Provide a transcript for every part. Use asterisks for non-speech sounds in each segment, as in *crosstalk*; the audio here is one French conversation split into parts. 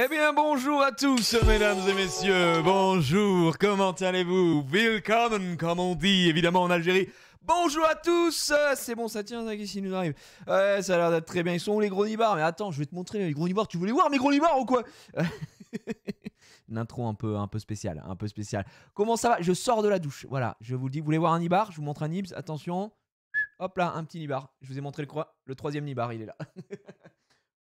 Eh bien, bonjour à tous, mesdames et messieurs. Bonjour, comment allez-vous welcome comme on dit, évidemment, en Algérie. Bonjour à tous euh, C'est bon, ça tient, ça, qu'est-ce nous arrive Ouais, euh, ça a l'air d'être très bien. Ils sont où, les gros nibards Mais attends, je vais te montrer les gros nibards. Tu voulais voir mes gros nibards ou quoi *laughs* Une intro un peu, un peu spéciale, un peu spéciale. Comment ça va Je sors de la douche, voilà. Je vous le dis, vous voulez voir un nibar Je vous montre un nibs, attention. Hop là, un petit nibar. Je vous ai montré le, le troisième nibar, il est là. *laughs*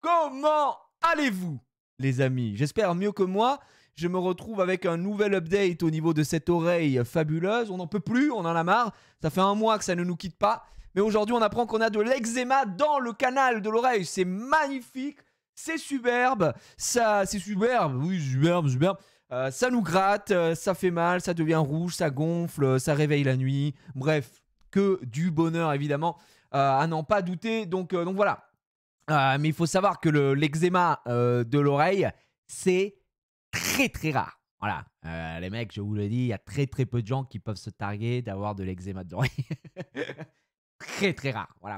comment allez-vous les amis. J'espère mieux que moi. Je me retrouve avec un nouvel update au niveau de cette oreille fabuleuse. On n'en peut plus, on en a marre. Ça fait un mois que ça ne nous quitte pas. Mais aujourd'hui, on apprend qu'on a de l'eczéma dans le canal de l'oreille. C'est magnifique, c'est superbe. Ça, c'est superbe, oui, superbe, superbe. Euh, ça nous gratte, euh, ça fait mal, ça devient rouge, ça gonfle, euh, ça réveille la nuit. Bref, que du bonheur évidemment, à n'en pas douter. Donc, donc voilà, euh, mais il faut savoir que l'eczéma euh, de l'oreille, c'est très très rare. Voilà, euh, les mecs, je vous le dis, il y a très très peu de gens qui peuvent se targuer d'avoir de l'eczéma de l'oreille. *laughs* très très rare. Voilà,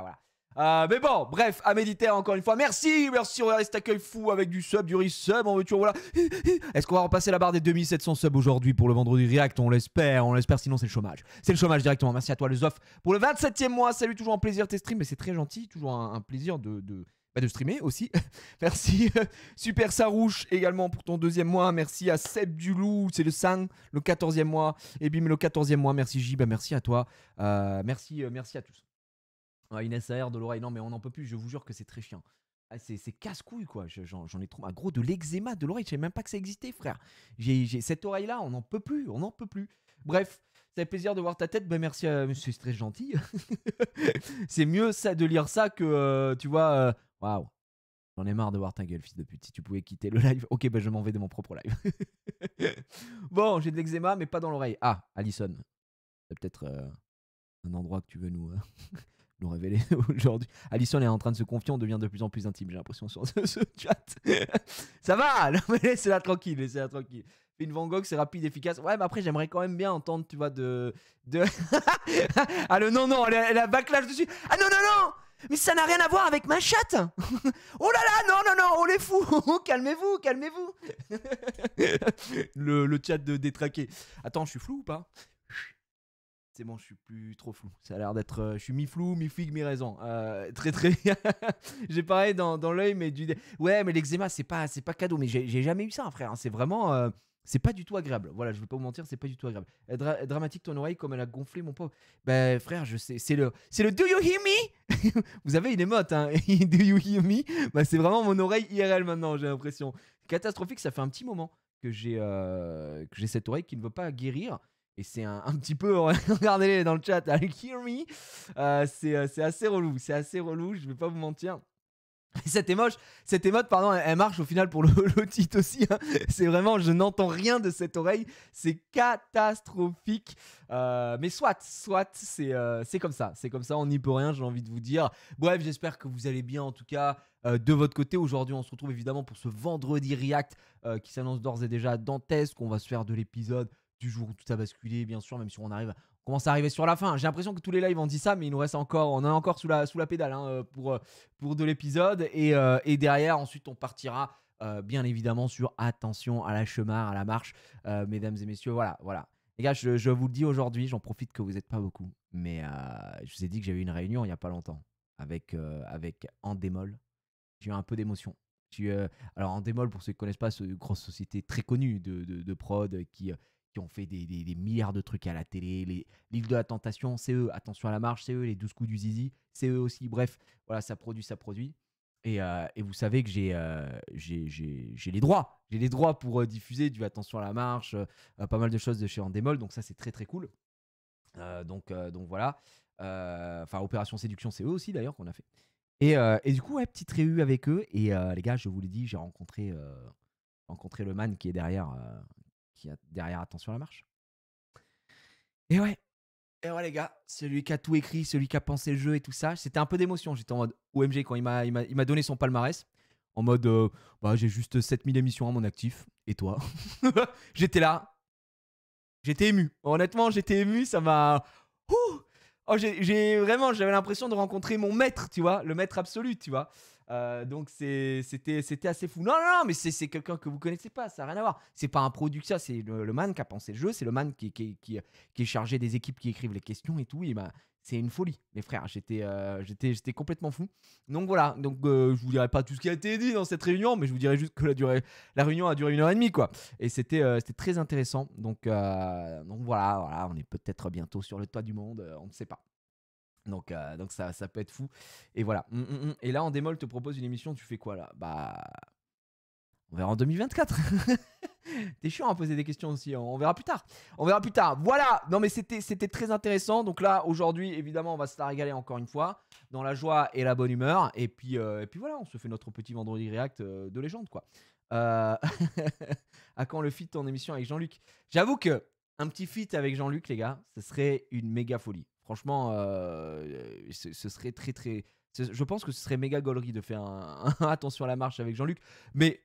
voilà. mais bon, bref, à méditer encore une fois. Merci, merci, regardez cet accueil fou avec du sub, du resub, veut toujours voilà. *laughs* Est-ce qu'on va repasser la barre des 2700 subs aujourd'hui pour le vendredi React On l'espère, on l'espère, sinon c'est le chômage. C'est le chômage directement. Merci à toi, les offres pour le 27e mois. Salut, toujours un plaisir tes streams, mais c'est très gentil, toujours un, un plaisir de, de bah, de streamer aussi. *laughs* Merci *laughs* Super Sarouche également pour ton deuxième mois. Merci à Seb Dulou, c'est le 5, le 14e mois. Et bim, le 14e mois. Merci J, bah, merci à toi. Euh, merci, euh, merci à tous. Ah, Inès AR de l'oreille, non mais on n'en peut plus, je vous jure que c'est très chiant. Ah, c'est casse-couille quoi, j'en ai trop. Ah, gros, de l'eczéma de l'oreille, je savais même pas que ça existait frère. J'ai Cette oreille là, on n'en peut plus, on n'en peut plus. Bref, plaisir de voir ta tête. Ben merci, euh, c'est très gentil. *laughs* c'est mieux ça de lire ça que, euh, tu vois, euh, waouh. Wow. J'en ai marre de voir ta gueule, fils de pute. Si tu pouvais quitter le live, ok, ben je m'en vais de mon propre live. *laughs* bon, j'ai de l'eczéma, mais pas dans l'oreille. Ah, Allison, c'est peut-être un endroit que tu veux nous, *laughs* nous révéler aujourd'hui. Alison est en train de se confier, on devient de plus en plus intime, j'ai l'impression, sur ce, ce chat. Ça va, laissez-la tranquille, laissez-la tranquille une Van Gogh, c'est rapide, efficace. Ouais, mais après, j'aimerais quand même bien entendre, tu vois, de. de... *laughs* ah, le non, non, la, backlash dessus. Ah non, non, non mais ça n'a rien à voir avec ma chatte *laughs* Oh là là, non, non, non, on les fous *laughs* Calmez-vous, calmez-vous le, chat de détraqué. Attends, je suis flou ou pas C'est bon, je suis plus trop flou. Ça a l'air d'être... Euh, je suis mi-flou, mi fig mi raison euh, très, très... j'ai pareil dans, l'œil, mais du... Ouais, mais l'eczéma, c'est pas, pas cadeau. Mais j'ai jamais eu ça, frère. Hein. C'est vraiment... Euh, c'est pas du tout agréable. Voilà, je vais pas vous mentir, c'est pas du tout agréable. Euh, euh, dramatique ton oreille comme elle a gonflé mon pauvre. Ben frère, je sais, c'est le c'est le Do you hear me *laughs* Vous avez une émote hein. *laughs* do you hear me bah, c'est vraiment mon oreille IRL maintenant, j'ai l'impression. Catastrophique, ça fait un petit moment que j'ai euh, que j'ai cette oreille qui ne veut pas guérir. Et c'est un, un, petit peu, *laughs* regardez-les dans le chat, hear me. c'est assez relou, c'est assez relou, je vais pas vous mentir. Cette émote, cette émote, pardon, elle marche au final pour le, *laughs* titre aussi. Hein. C'est vraiment, je n'entends rien de cette oreille. C'est catastrophique. Euh, mais soit, soit, euh, c'est comme ça. C'est comme ça, on n'y peut rien, j'ai envie de vous dire. Bref, j'espère que vous allez bien en tout cas euh, de votre côté. Aujourd'hui, on se retrouve évidemment pour ce vendredi React qui s'annonce d'ores et déjà dantesque. Qu'on va se faire de l'épisode du jour où tout a basculé, bien sûr, même si on arrive commence à arriver sur la fin. J'ai l'impression que tous les lives ont dit ça, mais il nous reste encore, on est encore sous la, sous la pédale hein, euh, pour, euh, pour de l'épisode. Et, euh, et, derrière, ensuite, on partira bien évidemment sur attention à la chemin, à la marche, mesdames et messieurs. Voilà, voilà. Les gars, je, je vous le dis aujourd'hui, j'en profite que vous n'êtes pas beaucoup, mais je vous ai dit que j'avais eu une réunion il n'y a pas longtemps avec, avec en démol. J'ai eu un peu d'émotion. alors en démol, pour ceux qui ne connaissent pas, c'est une grosse société très connue de, de, de prod qui on fait des, milliards de trucs à la télé. L'île de la tentation, c'est eux. Attention à la marche, c'est eux. Les 12 coups du zizi, c'est eux aussi. Bref, voilà, ça produit, ça produit. Et, euh, vous savez que euh, j'ai les droits. J'ai les droits pour euh, diffuser du Attention à la marche, pas mal de choses de chez Andemol. Donc ça, c'est très très cool. donc, donc voilà. Enfin, Opération Séduction, c'est eux aussi d'ailleurs qu'on a fait. Et, du coup, ouais, petite réu avec eux. Et les gars, je vous l'ai dit, j'ai rencontré, rencontré le man qui est derrière, qui a derrière Attention à la marche. Et ouais, et ouais les gars, celui qui a tout écrit, celui qui a pensé le jeu et tout ça, c'était un peu d'émotion. J'étais en mode OMG quand il m'a donné son palmarès. En mode, euh, bah, j'ai juste 7000 émissions à mon actif. Et toi *laughs* J'étais là. J'étais ému. Honnêtement, j'étais ému. Ça m'a. Oh, j'ai vraiment, j'avais l'impression de rencontrer mon maître, tu vois, le maître absolu, tu vois. Euh, donc c'était assez fou. Non, non, non mais c'est quelqu'un que vous connaissez pas, ça n'a rien à voir. C'est pas un produit ça c'est le, man qui a pensé le jeu, c'est le man qui, qui, est chargé des équipes qui écrivent les questions et tout. Et bah, c'est une folie, mes frères. Euh, j'étais complètement fou. Donc voilà, donc euh, je vous dirai pas tout ce qui a été dit dans cette réunion, mais je vous dirai juste que la, durée, la réunion a duré une heure et demie, quoi. Et c'était très intéressant. Donc, donc voilà, on est peut-être bientôt sur le toit du monde, on ne sait pas. Donc, euh, donc ça, ça peut être fou. Et voilà. Hum, hum, hum. Et là, en démol, te propose une émission. Tu fais quoi là Bah. On verra en 2024. *laughs* T'es chiant à poser des questions aussi. Hein. On verra plus tard. On verra plus tard. Voilà. Non, mais c'était, très intéressant. Donc là, aujourd'hui, évidemment, on va se la régaler encore une fois. Dans la joie et la bonne humeur. Et puis, euh, puis voilà, on se fait notre petit vendredi react euh, de légende, quoi. *laughs* à quand le fit ton émission avec Jean-Luc J'avoue que un petit fit avec Jean-Luc, les gars, ce serait une méga folie. Franchement, euh, euh, ce, serait très très. Je pense que ce serait méga gaulerie de faire *laughs* un, attention à la marche avec Jean-Luc, mais,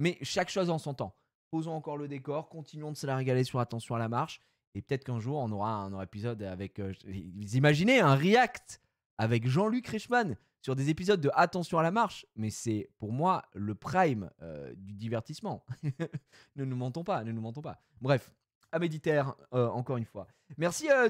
mais chaque chose en son temps. Posons encore le décor, continuons de se la régaler sur attention à la marche, et peut-être qu'un jour on aura un, épisode avec. Euh, vous imaginez un react avec Jean-Luc Reichmann sur des épisodes de Attention à la marche, mais c'est pour moi le prime du divertissement. *laughs* ne nous mentons pas, ne nous mentons pas. Bref, à euh, encore une fois. Merci Man.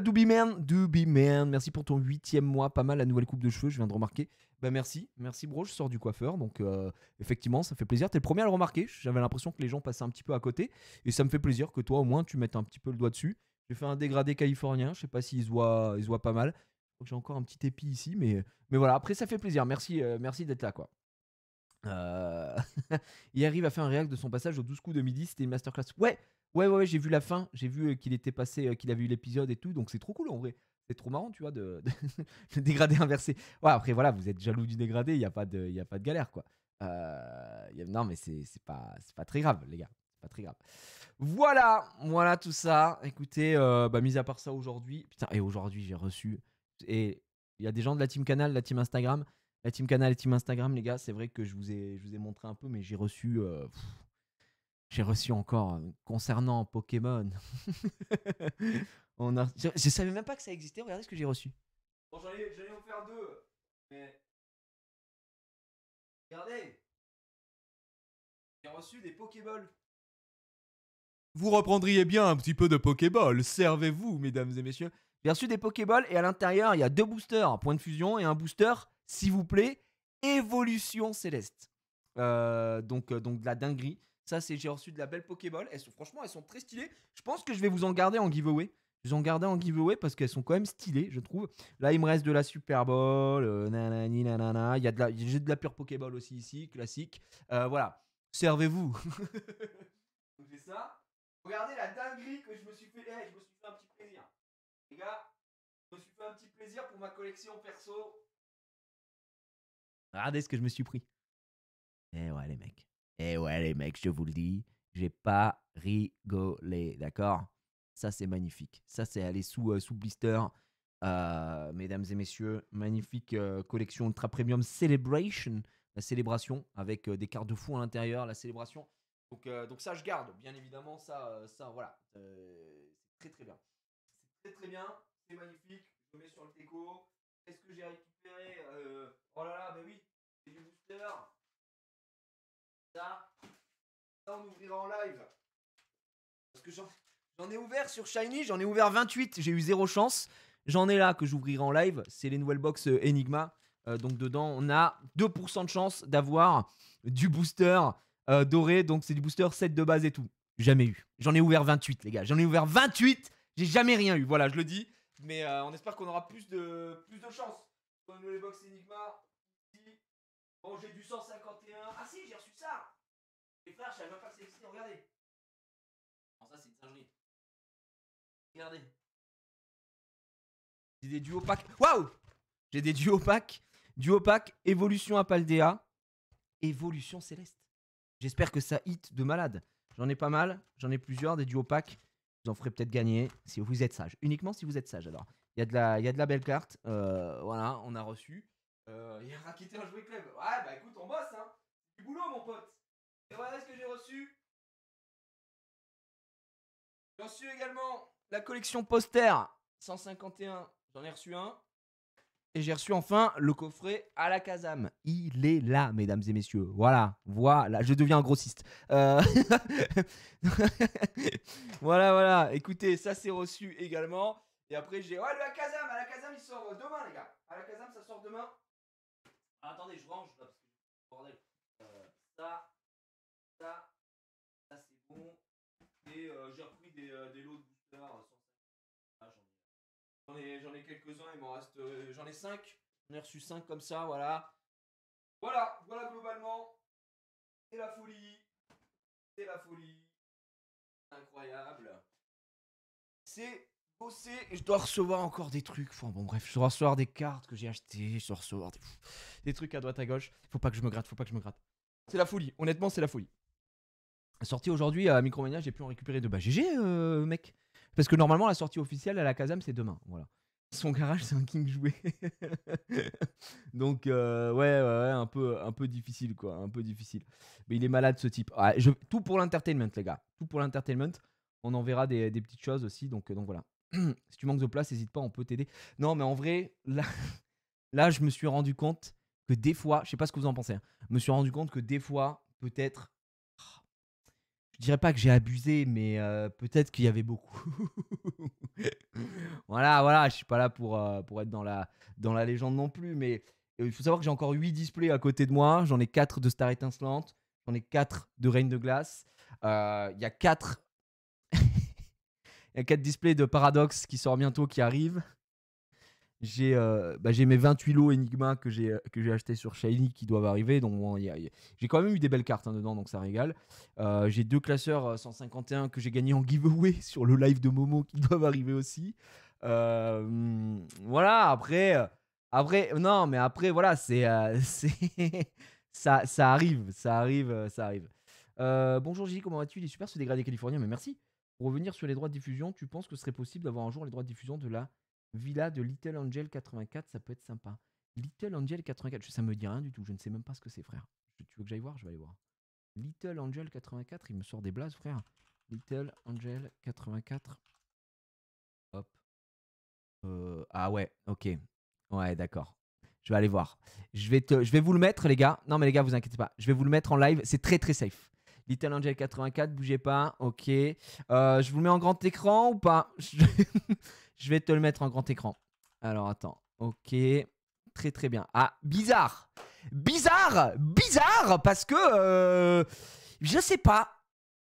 Euh, Doobie Man, merci pour ton huitième mois, pas mal la nouvelle coupe de cheveux, je viens de remarquer. Bah merci, merci bro, je sors du coiffeur, donc euh, effectivement ça fait plaisir, t'es le premier à le remarquer, j'avais l'impression que les gens passaient un petit peu à côté, et ça me fait plaisir que toi au moins tu mettes un petit peu le doigt dessus. J'ai fait un dégradé californien, je sais pas s'ils voit, voient, ils voient pas mal. J'ai encore un petit épi ici, mais, mais voilà, après ça fait plaisir, merci, merci d'être là quoi. *laughs* il arrive à faire un réact de son passage au 12 coups de midi, c'était une masterclass. Ouais, Ouais, ouais, j'ai vu la fin, j'ai vu qu'il était passé, qu'il avait eu l'épisode et tout, donc c'est trop cool en vrai. C'est trop marrant, tu vois, de, dégrader *laughs* dégradé inversé. Ouais, après, voilà, vous êtes jaloux du dégradé, il n'y a, pas de, y a pas de galère, quoi. non, mais c'est pas, pas très grave, les gars. Pas très grave. Voilà, voilà tout ça. Écoutez, bah, mis à part ça aujourd'hui, putain, et aujourd'hui, j'ai reçu. Et il y a des gens de la team Canal, la team Instagram. La team Canal et team Instagram, les gars, c'est vrai que je vous ai, je vous ai montré un peu, mais j'ai reçu. J'ai reçu encore euh, concernant Pokémon. *laughs* On je, savais même pas que ça existait. Regardez ce que j'ai reçu. j'allais en faire deux. Regardez. J'ai reçu des Pokéballs. Vous reprendriez bien un petit peu de Pokéball. Servez-vous, mesdames et messieurs. J'ai reçu des Pokéballs et à l'intérieur, il y a deux boosters. Un point de fusion et un booster, s'il vous plaît, Évolution Céleste. Euh, donc, euh, donc de la dinguerie. Ça, c'est j'ai reçu de la belle Pokéball. Elles sont franchement, elles sont très stylées. Je pense que je vais vous en garder en giveaway. Je vous en garder en giveaway parce qu'elles sont quand même stylées, je trouve. Là, il me reste de la Super Bowl, euh, nanani, nanana. Il y a de j'ai de la pure Pokéball aussi ici, classique. Euh, voilà, servez-vous. *laughs* ça. Regardez la dinguerie que je me suis fait. Hey, eh, je me suis fait un petit plaisir. Les gars, je me suis fait un petit plaisir pour ma collection perso. Regardez ce que je me suis pris. Eh ouais, les mecs. Et ouais, les mecs, je vous le dis, j'ai pas rigolé, d'accord Ça, c'est magnifique. Ça, c'est aller sous, euh, sous blister. Euh, mesdames et messieurs, magnifique euh, collection Ultra Premium Celebration, la célébration avec des cartes de fou à l'intérieur, la célébration. Donc, donc ça, je garde, bien évidemment, ça, ça voilà. c'est très très bien. C'est très très bien, c'est magnifique. Je me mets sur le déco. Qu'est-ce que j'ai récupéré Oh là là, ben oui, c'est du booster. Ça, on ouvrira en live. Parce que j'en ai ouvert sur Shiny, j'en ai ouvert 28, j'ai eu zéro chance. J'en ai là que j'ouvrirai en live, c'est les nouvelles box euh, Enigma. Euh, donc dedans, on a 2% de chance d'avoir du booster euh, doré. Donc c'est du booster 7 de base et tout. Jamais eu. J'en ai ouvert 28, les gars. J'en ai ouvert 28. J'ai jamais rien eu. Voilà, je le dis. Mais on espère qu'on aura plus de, plus de chance. Pour les box Enigma, Oh, j'ai du 151. Ah si, j'ai reçu ça Les frères, je pas regardez. ça, c'est une Regardez. J'ai des duos Waouh J'ai des duos packs. Duo évolution à Paldea, évolution céleste. J'espère que ça hit de malade. J'en ai pas mal, j'en ai plusieurs, des duo vous en ferez peut-être gagner si vous êtes sage. Uniquement si vous êtes sage alors. Il y, a de la, il y a de la belle carte. Euh, voilà, on a reçu. Euh, il y a quitté un jouet club. Ouais, bah écoute, on bosse, hein. Du boulot, mon pote. Et voilà ce que j'ai reçu. J'ai reçu également la collection poster 151. J'en ai reçu un. Et j'ai reçu enfin le coffret à la Kazam. Il est là, mesdames et messieurs. Voilà, voilà. Je deviens un grossiste. Euh, *laughs* voilà, voilà. Écoutez, ça c'est reçu également. Et après, j'ai. Ouais, le Kazam, à la Kazam, il sort euh, demain, les gars. À la Kazam, ça sort demain. Ah, attendez, je range là parce que bordel. Euh, ça, ça, ça c'est bon. Et euh, j'ai repris des, euh, des, lots de boosters ah, j'en ai, j'en ai, quelques-uns, il m'en reste. j'en ai 5. J'en ai reçu 5 comme ça, voilà. Voilà, voilà globalement. C'est la folie. C'est la folie. Incroyable. C'est je dois recevoir encore des trucs. bon, bref, je dois recevoir des cartes que j'ai achetées, je dois recevoir des, trucs à droite à gauche. Faut pas que je me gratte, faut pas que je me gratte. C'est la folie, honnêtement, c'est la folie. Sortie aujourd'hui à Micromania, j'ai pu en récupérer De Bah, GG, euh, mec. Parce que normalement, la sortie officielle à la Kazam, c'est demain. Voilà. Son garage, c'est un king joué. *laughs* Donc, euh, ouais, ouais, un peu, un peu difficile, quoi. Un peu difficile. Mais il est malade, ce type. Tout pour l'entertainment, les gars. Tout pour l'entertainment. On en verra des, des, petites choses aussi. Donc, euh, donc voilà. *clears throat* si tu manques de place, n'hésite pas, on peut t'aider. Non, mais en vrai, là, *laughs* là, je me suis rendu compte que des fois, je sais pas ce que vous en pensez, hein, je me suis rendu compte que des fois, peut-être, oh, je dirais pas que j'ai abusé, mais euh, peut-être qu'il y avait beaucoup. *laughs* voilà, voilà, je suis pas là pour, euh, pour être dans la, dans la légende non plus, mais euh, il faut savoir que j'ai encore huit displays à côté de moi, j'en ai quatre de Star Étincelante, j'en ai quatre de Reine de Glace, il y a quatre et 4 displays de Paradox qui sort bientôt, qui arrivent. J'ai euh, bah, mes 28 lots Enigma que j'ai euh, acheté sur Shiny qui doivent arriver. Donc, j'ai quand même eu des belles cartes hein, dedans, donc ça régale. Euh, j'ai deux classeurs 151 que j'ai gagnés en giveaway *laughs* sur le live de Momo qui doivent arriver aussi. voilà, après. Après, non, mais après, voilà, c'est. *laughs* ça, ça arrive, ça arrive, ça arrive. bonjour Gilles, comment vas-tu Il est super ce dégradé californien, mais merci. Pour revenir sur les droits de diffusion, tu penses que ce serait possible d'avoir un jour les droits de diffusion de la villa de Little Angel 84 Ça peut être sympa. Little Angel 84, ça me dit rien du tout. Je ne sais même pas ce que c'est, frère. Tu veux que j'aille voir Je vais aller voir. Little Angel 84, il me sort des blazes, frère. Little Angel 84. Hop. Euh, ah ouais, ok. Ouais, d'accord. Je vais aller voir. Je vais, te, je vais vous le mettre, les gars. Non, mais les gars, vous inquiétez pas. Je vais vous le mettre en live. C'est très, très safe. Little Angel 84, bougez pas. Ok. Euh, je vous le mets en grand écran ou pas *laughs* Je vais te le mettre en grand écran. Alors attends. Ok. Très très bien. Ah, bizarre. Bizarre. Bizarre parce que... Euh, je sais pas.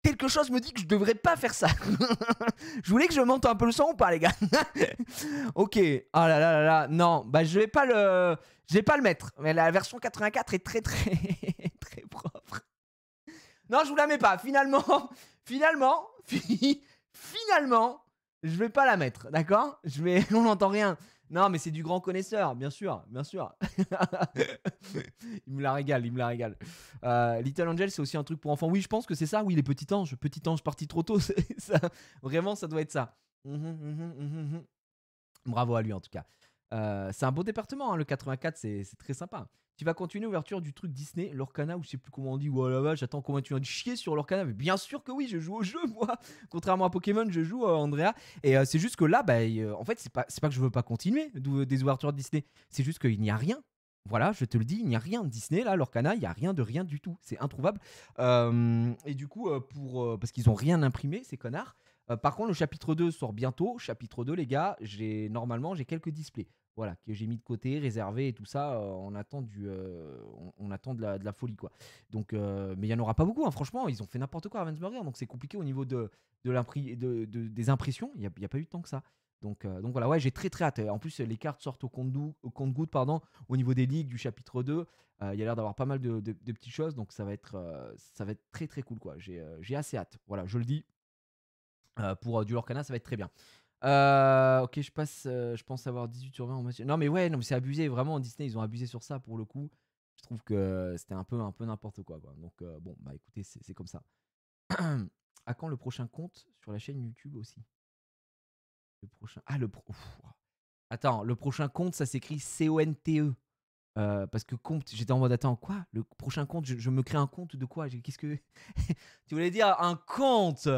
Quelque chose me dit que je devrais pas faire ça. *laughs* je voulais que je monte un peu le son ou pas, les gars *laughs* Ok. Ah là là là là. Non, bah je vais pas le... Je vais pas le mettre. Mais la version 84 est très très... très propre. Non, je vous la mets pas. Finalement, *laughs* finalement, *laughs* finalement, je vais pas la mettre, d'accord Je vais, *laughs* on n'entend rien. Non, mais c'est du grand connaisseur, bien sûr, bien sûr. il me la régale, il me la régale. Euh, Little Angel, c'est aussi un truc pour enfants. Oui, je pense que c'est ça. Oui, les petits anges, petit ange parti trop tôt. Ça, vraiment, ça doit être ça. Hum, hum, hum, Bravo à lui en tout cas. Euh, c'est un beau département, hein, le 84, c'est très sympa. Tu vas continuer l'ouverture du truc Disney, l'Orcana, ou je sais plus comment on dit, j'attends oh comment tu viens de chier sur l'Orcana. Mais bien sûr que oui, je joue au jeu, *laughs* moi. Contrairement à Pokémon, je joue à euh, Andrea. Et euh, c'est juste que là, bah, en fait, c'est pas, pas que je veux pas continuer des ouvertures Disney, c'est juste qu'il n'y a rien. Voilà, je te le dis, il n'y a rien de Disney là, l'Orcana, il n'y a rien de rien du tout, c'est introuvable. et du coup, pour, parce qu'ils n'ont rien imprimé, ces connards, par contre, le chapitre 2 sort bientôt. Chapitre 2, les gars, j'ai normalement j'ai quelques displays voilà, que j'ai mis de côté, réservé et tout ça, euh, on attend, du, euh, on, attend de la, folie. quoi. Donc, euh, mais il n'y en aura pas beaucoup, hein. franchement, ils ont fait n'importe quoi à Ravensburger, donc c'est compliqué au niveau de, de, de des impressions, il n'y a, pas eu tant que ça. Donc, donc voilà, ouais, j'ai très très hâte. En plus, les cartes sortent au compte-goutte, pardon, au niveau des ligues du chapitre 2. Il y a l'air d'avoir pas mal de, petites choses, donc ça va être, ça va être très très cool, quoi. J'ai, assez hâte. Voilà, je le dis. pour du Lorcana, ça va être très bien. Euh, ok, je passe, euh, je pense avoir 18 sur 20 en Non, mais ouais, non, c'est abusé. Vraiment, Disney, ils ont abusé sur ça pour le coup. Je trouve que euh, c'était un peu, un peu n'importe quoi, Donc, euh, bon, bah écoutez, c'est comme ça. *clears throat* à quand le prochain compte sur la chaîne YouTube aussi Le prochain. Ah, le. Pro... Attends, le prochain compte, ça s'écrit C-O-N-T-E. Euh, parce que compte, j'étais en mode attends quoi Le prochain compte, je, je, me crée un compte de quoi Qu'est-ce que *laughs* tu voulais dire un compte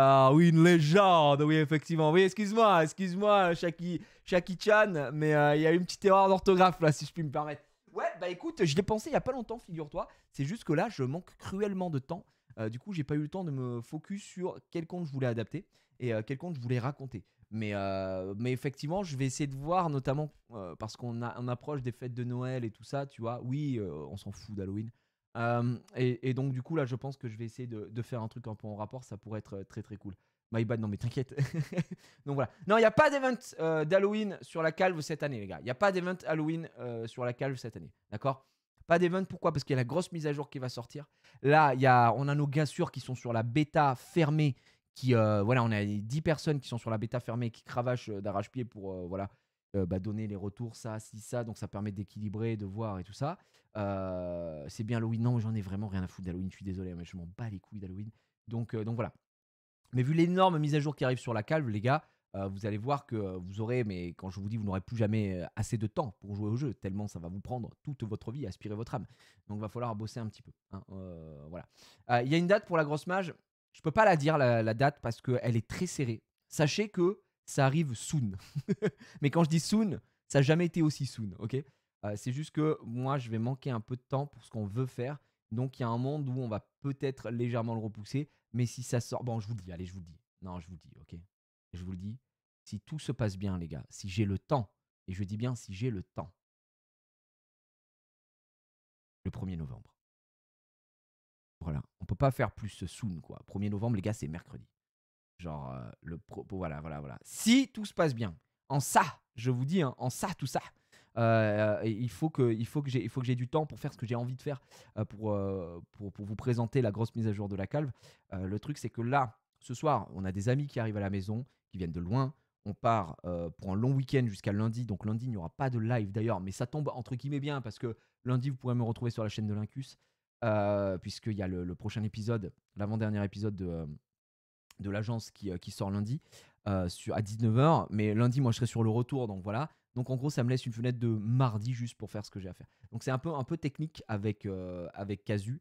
ah oui, une légende, oui, effectivement. Oui, excuse-moi, excuse-moi, Shaki, Chan, mais euh, il y a une petite erreur d'orthographe là, si je puis me permettre. Ouais, bah écoute, je l'ai pensé il y a pas longtemps, figure-toi. C'est juste que là, je manque cruellement de temps. Euh, du coup, j'ai pas eu le temps de me focus sur quel compte je voulais adapter et euh, quel compte je voulais raconter. Mais, mais effectivement, je vais essayer de voir, notamment parce qu'on on approche des fêtes de Noël et tout ça, tu vois. Oui, on s'en fout d'Halloween et, donc, du coup, là, je pense que je vais essayer de, faire un truc un peu en rapport. Ça pourrait être euh, très très cool. My bad, non, mais t'inquiète. *laughs* donc voilà. Non, il n'y a pas d'event euh, d'Halloween sur la calve cette année, les gars. Il n'y a pas d'event Halloween euh, sur la calve cette année. D'accord pas d'event, pourquoi Parce qu'il y a la grosse mise à jour qui va sortir. Là, y a, on a nos gars sûrs qui sont sur la bêta fermée. Qui, voilà, on a 10 personnes qui sont sur la bêta fermée qui cravachent d'arrache-pied pour voilà, euh, bah, donner les retours, ça, si, ça. Donc ça permet d'équilibrer, de voir et tout ça. Euh, c'est bien Halloween. Non, j'en ai vraiment rien à foutre d'Halloween. Je suis désolé, hein, mais je m'en bats les couilles d'Halloween. Donc, euh, donc voilà. Mais vu l'énorme mise à jour qui arrive sur la calve, les gars, vous allez voir que vous aurez, mais quand je vous dis, vous n'aurez plus jamais assez de temps pour jouer au jeu, tellement ça va vous prendre toute votre vie, aspirer votre âme. Donc va falloir bosser un petit peu. Hein, voilà. Il y a une date pour la grosse mage. Je peux pas la dire la, la date parce qu'elle est très serrée. Sachez que ça arrive soon. *laughs* Mais quand je dis soon, ça n'a jamais été aussi soon, ok euh, C'est juste que moi, je vais manquer un peu de temps pour ce qu'on veut faire. Donc, il y a un monde où on va peut-être légèrement le repousser. Mais si ça sort, bon, je vous le dis, allez, je vous le dis. Non, je vous le dis, ok Je vous le dis. Si tout se passe bien, les gars, si j'ai le temps, et je dis bien si j'ai le temps, le 1er novembre. Voilà, on ne peut pas faire plus soon, quoi. 1er novembre, les gars, c'est mercredi. Genre, euh, le propos, voilà, voilà, voilà. Si tout se passe bien, en ça, je vous dis, hein, en ça, tout ça, euh, euh, il faut que, il faut que j'ai, il faut que j'ai du temps pour faire ce que j'ai envie de faire, pour, pour, vous présenter la grosse mise à jour de la calve. le truc, c'est que là, ce soir, on a des amis qui arrivent à la maison, qui viennent de loin. On part pour un long week-end jusqu'à lundi. Donc lundi, il n'y aura pas de live d'ailleurs, mais ça tombe entre guillemets bien parce que lundi, vous pourrez me retrouver sur la chaîne de l'Incus. Euh, puisqu'il y a le prochain épisode, l'avant-dernier épisode de, de l'agence qui, euh, sort lundi euh, sur, à 19h. Mais lundi, moi, je serai sur le retour, donc voilà. Donc en gros, ça me laisse une fenêtre de mardi juste pour faire ce que j'ai à faire. Donc c'est un peu, un peu technique avec, euh, avec Casu.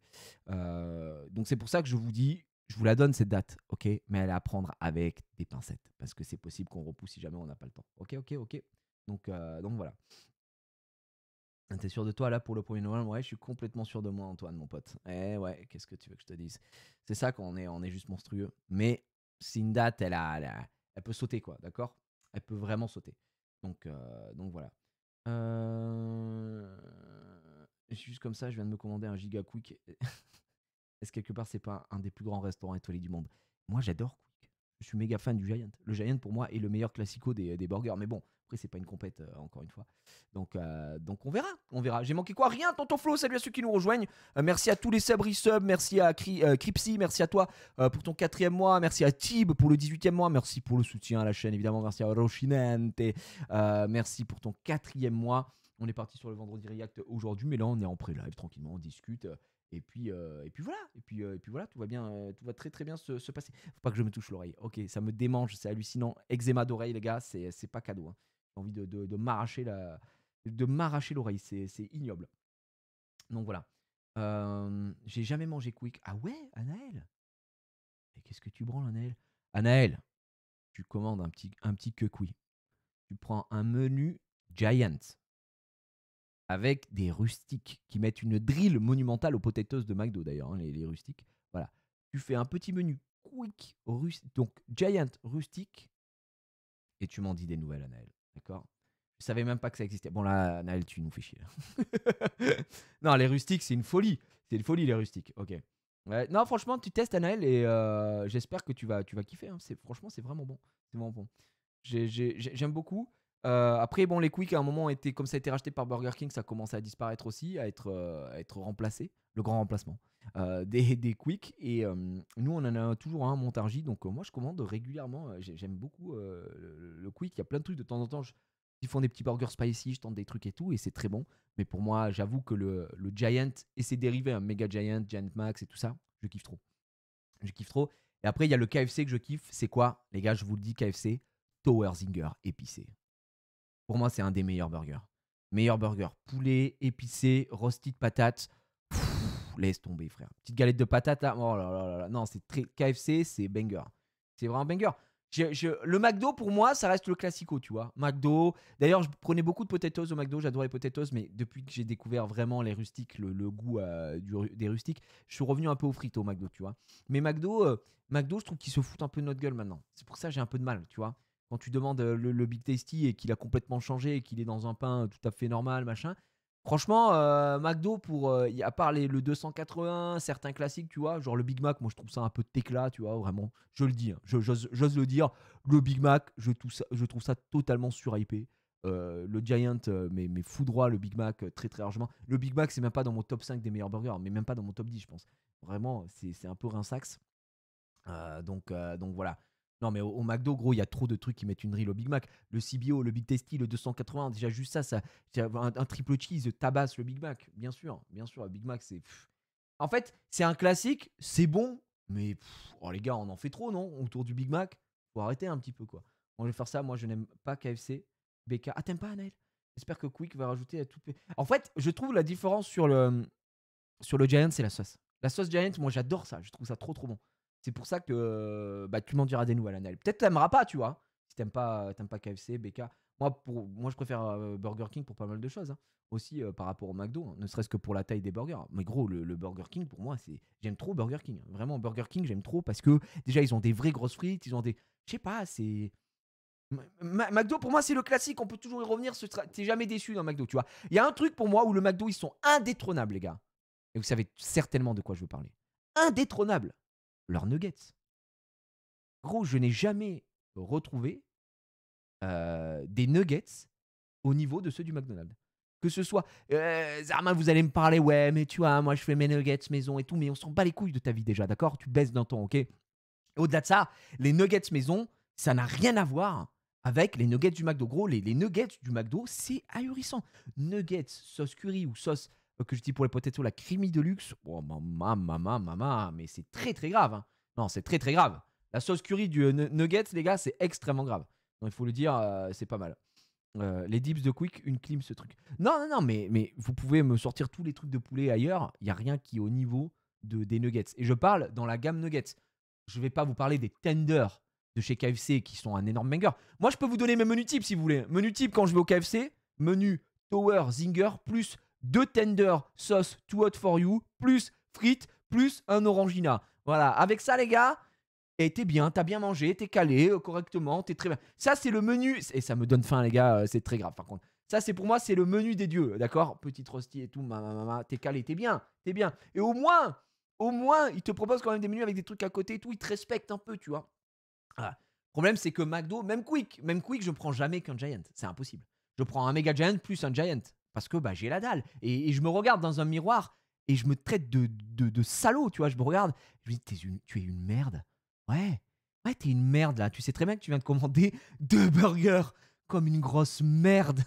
donc c'est pour ça que je vous dis, je vous la donne cette date, ok Mais elle est à prendre avec des pincettes parce que c'est possible qu'on repousse si jamais on n'a pas le temps. Ok, ok, ok. Donc, donc voilà. Ah, t'es sûr de toi là pour le premier er novembre Ouais, je suis complètement sûr de moi, Antoine, mon pote. Eh ouais, qu'est-ce que tu veux que je te dise C'est ça qu'on est, on est juste monstrueux. Mais c'est une date, elle, a, elle, peut sauter, quoi, d'accord Elle peut vraiment sauter. Donc, euh, donc voilà. Euh... Juste comme ça, je viens de me commander un giga quick. *laughs* Est-ce quelque part, c'est pas un des plus grands restaurants étoilés du monde Moi, j'adore Quick. Je suis méga fan du Giant. Le Giant, pour moi, est le meilleur classico des burgers. Mais bon, après, c'est pas une compète, euh, encore une fois. Donc, euh, donc on verra. On verra. J'ai manqué quoi Rien, tonton Flo. Salut à ceux qui nous rejoignent. Euh, merci à tous les sabri sub. Merci à Cri Cripsy. Merci à toi pour ton quatrième mois. Merci à Tib pour le 18e mois. Merci pour le soutien à la chaîne, évidemment. Merci à Roshinente. merci pour ton quatrième mois. On est parti sur le vendredi React aujourd'hui, mais là, on est en pré-live tranquillement. On discute. Et puis, et puis voilà, et puis, et puis voilà, tout va bien, tout va très très bien se, se, passer. Faut pas que je me touche l'oreille. Ok, ça me démange, c'est hallucinant. Eczéma d'oreille, les gars, c'est pas cadeau. Hein envie de, de, m'arracher la, de m'arracher l'oreille. C'est, c'est ignoble. Donc voilà. j'ai jamais mangé quick. Ah ouais, Anaël qu'est-ce que tu branles, Anaël Anaël, tu commandes un petit, un petit Tu prends un menu Giant avec des rustiques qui mettent une drill monumentale aux potatoes de McDo d'ailleurs, hein, les, les, rustiques. Voilà. Tu fais un petit menu quick, rust... donc Giant rustique, et tu m'en dis des nouvelles, Anaël. D'accord Je savais même pas que ça existait. Bon, là, Naël, tu nous fais chier. *laughs* non, les rustiques, c'est une folie. C'est une folie, les rustiques. Ok. non, franchement, tu testes, Naël, et euh, j'espère que tu vas, tu vas kiffer. Hein. C'est, franchement, c'est vraiment bon. C'est vraiment bon. j'aime beaucoup. Euh, après, bon, les quicks à un moment comme ça a été racheté par Burger King, ça a commencé à disparaître aussi, à être, euh, à être remplacé. Le grand remplacement. Euh, des, quicks. Et euh, nous, on en a toujours un à Montargis. Donc, euh, moi, je commande régulièrement. J'aime beaucoup le, quick. Il y a plein de trucs. De temps en temps, ils font des petits burgers spicy. Je tente des trucs et tout. Et c'est très bon. Mais pour moi, j'avoue que le, Giant et ses dérivés, un hein, méga Mega Giant, Giant Max et tout ça, je kiffe trop. Je kiffe trop. Et après, il y a le KFC que je kiffe. C'est quoi Les gars, je vous le dis, KFC, Zinger épicé. Pour moi, c'est un des meilleurs burgers. Meilleur burger, poulet épicé, de patates laisse tomber, frère. Petite galette de patate là. Oh là là là, Non, c'est très. KFC, c'est banger. C'est vraiment banger. Le McDo, pour moi, ça reste le classico, tu vois. McDo. D'ailleurs, je prenais beaucoup de potatoes au McDo. J'adore les potatoes. Mais depuis que j'ai découvert vraiment les rustiques, le, goût euh, des rustiques, je suis revenu un peu au frito au McDo, tu vois. Mais McDo, euh, McDo je trouve qu'ils se foutent un peu de notre gueule maintenant. C'est pour ça que j'ai un peu de mal, tu vois quand tu demandes euh, le Big Tasty et qu'il a complètement changé et qu'il est dans un pain tout à fait normal, machin, Franchement, euh, McDo, pour, euh, à part les, le 280, certains classiques, tu vois, genre le Big Mac, moi je trouve ça un peu de tu vois, vraiment. Je le dis, hein. j'ose le dire. Le Big Mac, je, trouve ça totalement sur Euh, le Giant, euh, mais, mais fou le Big Mac, très très largement. Le Big Mac, c'est même pas dans mon top 5 des meilleurs burgers, mais même pas dans mon top 10, je pense. Vraiment, c'est un peu rinsax. donc, donc voilà. Non, mais au, McDo, gros, il y a trop de trucs qui mettent une rille au Big Mac. Le CBO, le Big Tasty, le 280, déjà juste ça, ça un, triple cheese euh, tabasse le Big Mac. Bien sûr, bien sûr, le Big Mac, c'est. En fait, c'est un classique, c'est bon, mais oh, les gars, on en fait trop, non Autour du Big Mac Faut arrêter un petit peu, quoi. je vais faire ça. Moi, je n'aime pas KFC, BK. Ah, t'aimes pas, Anel J'espère que Quick va rajouter à tout. En fait, je trouve la différence sur le, sur le Giant, c'est la sauce. La sauce Giant, moi, j'adore ça. Je trouve ça trop, trop bon. C'est pour ça que bah, tu m'en diras des nouvelles, Annelle. Peut-être t'aimeras pas, tu vois. Si t'aimes pas, euh, pas KFC, BK. Moi, pour, moi, je préfère Burger King pour pas mal de choses. Hein. Aussi par rapport au McDo, hein, ne serait-ce que pour la taille des burgers. Mais gros, le, Burger King, pour moi, c'est. J'aime trop Burger King. Hein. Vraiment, Burger King, j'aime trop parce que déjà, ils ont des vraies grosses frites. Ils ont des. Je sais pas, c'est. McDo, pour moi, c'est le classique. On peut toujours y revenir. Tu n'es jamais déçu dans McDo, tu vois. Il y a un truc pour moi où le McDo, ils sont indétrônables, les gars. Et vous savez certainement de quoi je veux parler. Indétrônables leurs nuggets. Gros, je n'ai jamais retrouvé des nuggets au niveau de ceux du McDonald's. Que ce soit, euh, Zarma, vous allez me parler, ouais, mais tu vois, moi je fais mes nuggets maison et tout, mais on s'en pas les couilles de ta vie déjà, d'accord Tu baisses d'un temps, ok Au-delà de ça, les nuggets maison, ça n'a rien à voir avec les nuggets du McDo. Gros, les, les nuggets du McDo, c'est ahurissant. Nuggets, sauce curry ou sauce que je dis pour les potatoes, la crémie de luxe. Oh, mama, mama, mama, mais c'est très, très grave. Hein. Non, c'est très, très grave. La sauce curry du euh, nuggets, les gars, c'est extrêmement grave. il faut le dire, euh, c'est pas mal. Euh, les dips de Quick, une clim, ce truc. Non, non, non, mais, mais vous pouvez me sortir tous les trucs de poulet ailleurs. Il n'y a rien qui est au niveau de, des nuggets. Et je parle dans la gamme nuggets. Je ne vais pas vous parler des tenders de chez KFC qui sont un énorme banger. Moi, je peux vous donner mes menus types si vous voulez. Menu type quand je vais au KFC, menu Tower Zinger plus deux tenders sauce too hot for you, plus frites, plus un orangina. Voilà, avec ça les gars, et t'es bien, t'as bien mangé, t'es calé euh, correctement, t'es très bien. Ça c'est le menu, et ça me donne faim les gars, euh, c'est très grave par contre. Ça c'est pour moi, c'est le menu des dieux, d'accord Petite rosti et tout, t'es calé, t'es bien, t'es bien. Et au moins, au moins, ils te proposent quand même des menus avec des trucs à côté et tout, ils te respectent un peu, tu vois. Voilà. Problème c'est que McDo, même Quick, même Quick, je prends jamais qu'un Giant, c'est impossible. Je prends un Mega Giant plus un Giant parce que bah, j'ai la dalle. Et, je me regarde dans un miroir et je me traite de, de, salaud, tu vois. Je me regarde, je me dis, es une, tu es une merde. Ouais, ouais, t'es une merde là. Tu sais très bien que tu viens de commander *laughs* deux burgers comme une grosse merde.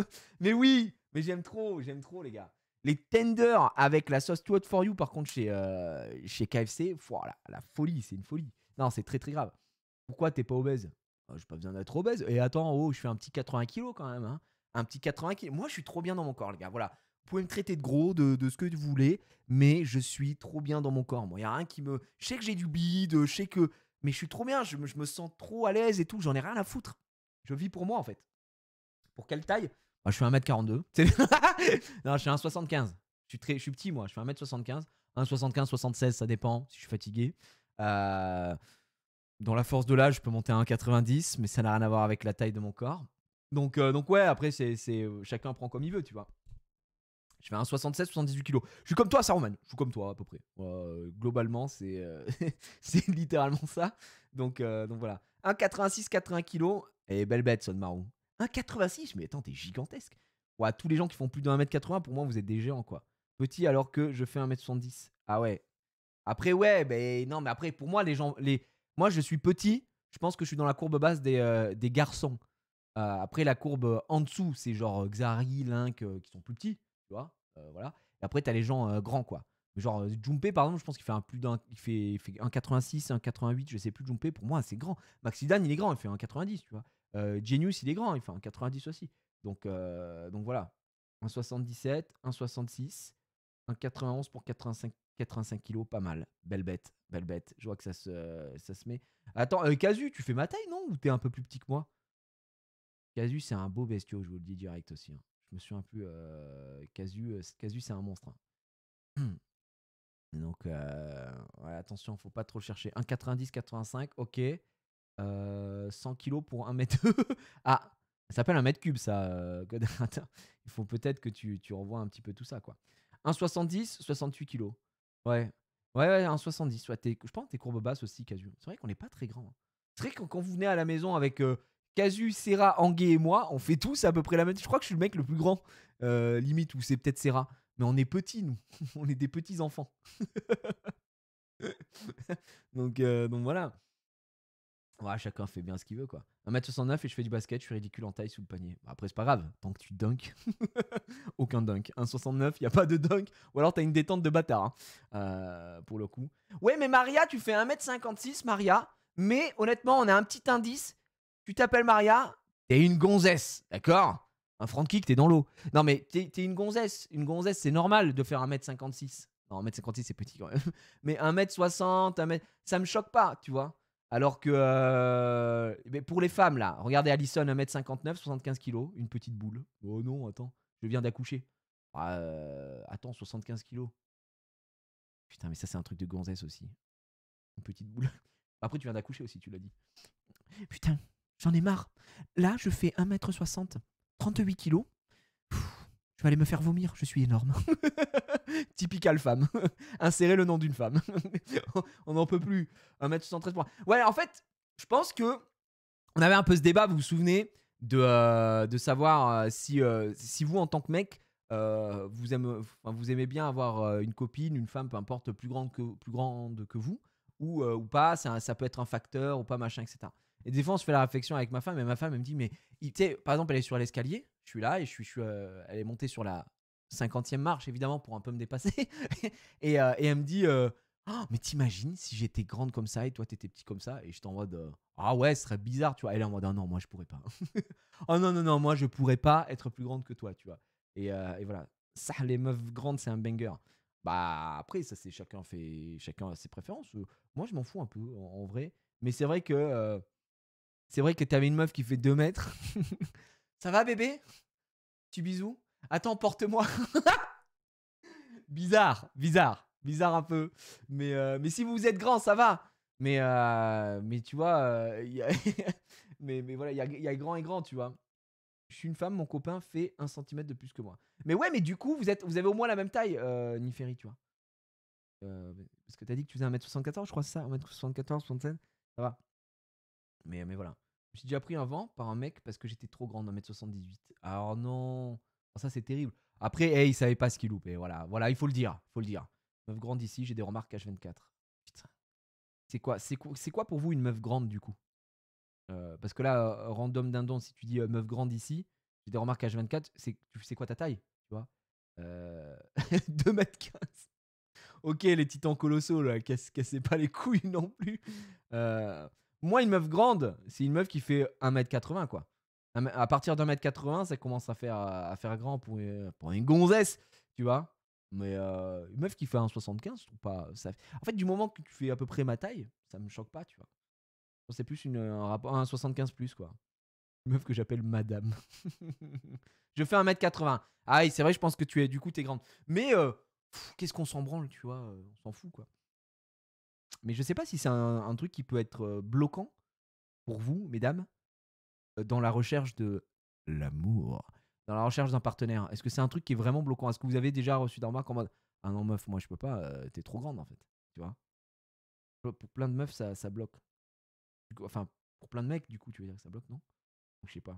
*laughs* mais oui, mais j'aime trop, j'aime trop les gars. Les tenders avec la sauce Too Hot For You, par contre, chez, euh, chez KFC, voilà, la folie, c'est une folie. Non, c'est très très grave. Pourquoi t'es pas obèse je oh, J'ai pas besoin d'être obèse. Et attends, oh, je fais un petit 80 kilos quand même. Hein petit 80 kg. Moi, je suis trop bien dans mon corps, les gars. Voilà. Vous pouvez me traiter de gros, de, ce que vous voulez, mais je suis trop bien dans mon corps. Moi, il n'y a rien qui me. Je sais que j'ai du bide, je sais que. Mais je suis trop bien, je, me sens trop à l'aise et tout, j'en ai rien à foutre. Je vis pour moi, en fait. Pour quelle taille bah, Je suis 1m42. *laughs* non, je suis 1m75. Je suis, très, suis petit, moi. Je suis 1m75. 1,75, 76, ça dépend si je suis fatigué. Euh, dans la force de l'âge, je peux monter à 1,90, mais ça n'a rien à voir avec la taille de mon corps. Donc, euh, donc ouais, après, c'est, euh, chacun prend comme il veut, tu vois. Je fais un 76, 78 kg Je suis comme toi, Saruman. Je suis comme toi, à peu près. Euh, globalement, c'est, *laughs* c'est littéralement ça. Donc, donc voilà. 1,86, 80 kg Et belle bête, Son Marron. 1,86 Mais attends, t'es gigantesque. Ouais, tous les gens qui font plus de 1,80 m pour moi, vous êtes des géants, quoi. Petit alors que je fais 1,70 m Ah ouais. Après, ouais, ben non, mais après, pour moi, les gens. Les... Moi, je suis petit. Je pense que je suis dans la courbe basse des, des garçons. Euh, après, la courbe euh, en dessous, c'est genre euh, Xari, Link qui sont plus petits, tu vois. voilà. Et après, tu as les gens grands, quoi. Genre Jumpé, par exemple, je pense qu'il fait un plus d'un, il fait, il 1,86, 88 je sais plus. Jumpé, pour moi, c'est grand. Maxidan, il est grand, il fait 90 tu vois. Genius, il est grand, il fait 90 aussi. Donc, donc voilà, 1,77, 1,66, 91 pour 85, 85 kilos, pas mal. Belle bête, belle bête. Je vois que ça se, ça se met. Attends, Kazu, tu fais ma taille, non Ou t'es un peu plus petit que moi Casu, c'est un beau bestiau, je vous le dis direct aussi. Hein. Je me suis un peu. Casu, euh, Casu c'est un monstre. Hein. *clears throat* Donc, euh, ouais, attention, faut pas trop le chercher. 1,90, 85, ok. 100 euh, kilos pour 1 mètre. *laughs* ah, ça s'appelle un mètre cube, ça, Il faut peut-être que tu, tu, revois un petit peu tout ça, quoi. 1,70, 68 kilos. Ouais. Ouais, ouais, 1,70. je pense que t'es courbe basse aussi, Casu. C'est vrai qu'on n'est pas très grand. Hein. C'est vrai que quand vous venez à la maison avec Casu, Serra, Anguet et moi, on fait tous à peu près la même. Je crois que je suis le mec le plus grand, euh, limite, ou c'est peut-être Serra. Mais on est petits, nous. *laughs* on est des petits enfants. *laughs* Euh, donc, voilà. chacun fait bien ce qu'il veut, quoi. 1m69 et je fais du basket, je suis ridicule en taille sous le panier. Bah, après, c'est pas grave, tant que tu dunks, *laughs* aucun dunk. 1,69, il n'y a pas de dunk. Ou alors, t'as une détente de bâtard, hein. euh, pour le coup. Ouais, mais Maria, tu fais 1m56, Maria. Mais honnêtement, on a un petit indice tu t'appelles Maria, t'es une gonzesse, d'accord Un front kick, t'es dans l'eau. Non, mais t'es une gonzesse. Une gonzesse, c'est normal de faire 1m56. Non, 1m56, c'est petit quand même. *laughs* Mais 1m60, 1m... ça me choque pas, tu vois. Alors que euh, mais pour les femmes, là, regardez Alison, 1m59, 75 kilos, une petite boule. Oh non, attends, je viens d'accoucher. Ah, euh, attends, 75 kilos. Putain, mais ça, c'est un truc de gonzesse aussi. Une petite boule. *laughs* Après, tu viens d'accoucher aussi, tu l'as dit. Putain. J'en ai marre. Là, je fais 1m60, 38 kg. Je vais aller me faire vomir, je suis énorme. *laughs* Typical femme. *laughs* Insérer le nom d'une femme. *laughs* on n'en peut plus. 1m73 Ouais, en fait, je pense que on avait un peu ce débat, vous vous souvenez, de, euh, de savoir euh, si, euh, si vous, en tant que mec, vous, aimez, bien avoir une copine, une femme, peu importe, plus grande que, plus grande que vous, ou, ou pas, ça peut être un facteur, ou pas, machin, etc. Et des fois, on se fait la réflexion avec ma femme, et ma femme, me dit, mais par exemple, elle est sur l'escalier, je suis là, et je suis, suis euh, elle est montée sur la 50e marche, évidemment, pour un peu me dépasser. *laughs* Euh, et, elle me dit, euh, ah, mais t'imagines si j'étais grande comme ça, et toi, t'étais petit comme ça, et je en mode, ah ouais, ce serait bizarre, tu vois. Elle est en mode, ah non, moi, je pourrais pas. *laughs* oh non, non, non, moi, je pourrais pas être plus grande que toi, tu vois. Et, voilà, ça, les meufs grandes, c'est un banger. Bah après, ça c'est chacun fait, chacun a ses préférences. Moi, je m'en fous un peu en vrai, mais c'est vrai que c'est vrai que t'avais une meuf qui fait 2 mètres. *laughs* ça va, bébé Tu bisous Attends, porte-moi. *laughs* bizarre, bizarre, bizarre un peu. Mais, euh, mais si vous êtes grand, ça va. Mais, euh, mais tu vois, euh, *laughs* mais, mais voilà, il y a, y a, grand et grand, tu vois. Je suis une femme, mon copain fait un centimètre de plus que moi. Mais ouais, mais du coup, vous, êtes, vous avez au moins la même taille, Niferi, tu vois. parce que t'as dit que tu faisais 1m74, je crois, ça 1m74, 75. ça va. Mais, mais voilà. Je me suis déjà pris un vent par un mec parce que j'étais trop grande, 1m78. Alors non, ça c'est terrible. Après, hey, il savait pas ce qu'il loupait. Voilà, voilà, il faut le dire, faut le dire. Meuf grande ici, j'ai des remarques H24. Putain. C'est quoi, c'est quoi, c'est quoi pour vous une meuf grande du coup euh, Parce que là, euh, random dindon, si tu dis euh, meuf grande ici, j'ai des remarques H24, c'est, c'est quoi ta taille Tu vois euh... 2m15. *laughs* Ok, les titans colossaux, là, cassez pas les couilles non plus. Euh... Moi, une meuf grande, c'est une meuf qui fait 1m80, quoi. À partir d'un m 80, ça commence à faire, à faire grand pour, une, pour gonzesse, tu vois. Mais euh, une meuf qui fait 1,75, je trouve pas. Ça... En fait, du moment que tu fais à peu près ma taille, ça me choque pas, tu vois. C'est plus une, un soixante-quinze plus, quoi. Une meuf que j'appelle madame. *laughs* je fais 1m80. Ah oui, c'est vrai, je pense que tu es, du coup, t'es grande. Mais euh, qu'est-ce qu'on s'en branle, tu vois euh, On s'en fout, quoi. Mais je sais pas si c'est un, truc qui peut être bloquant pour vous, mesdames, dans la recherche de l'amour, dans la recherche d'un partenaire. Est-ce que c'est un truc qui est vraiment bloquant Est-ce que vous avez déjà reçu d'un remarques en mode Ah non, meuf, moi je peux pas, t'es trop grande en fait. Tu vois Pour plein de meufs, ça, ça bloque. enfin, pour plein de mecs, du coup, tu veux dire que ça bloque, non Je sais pas.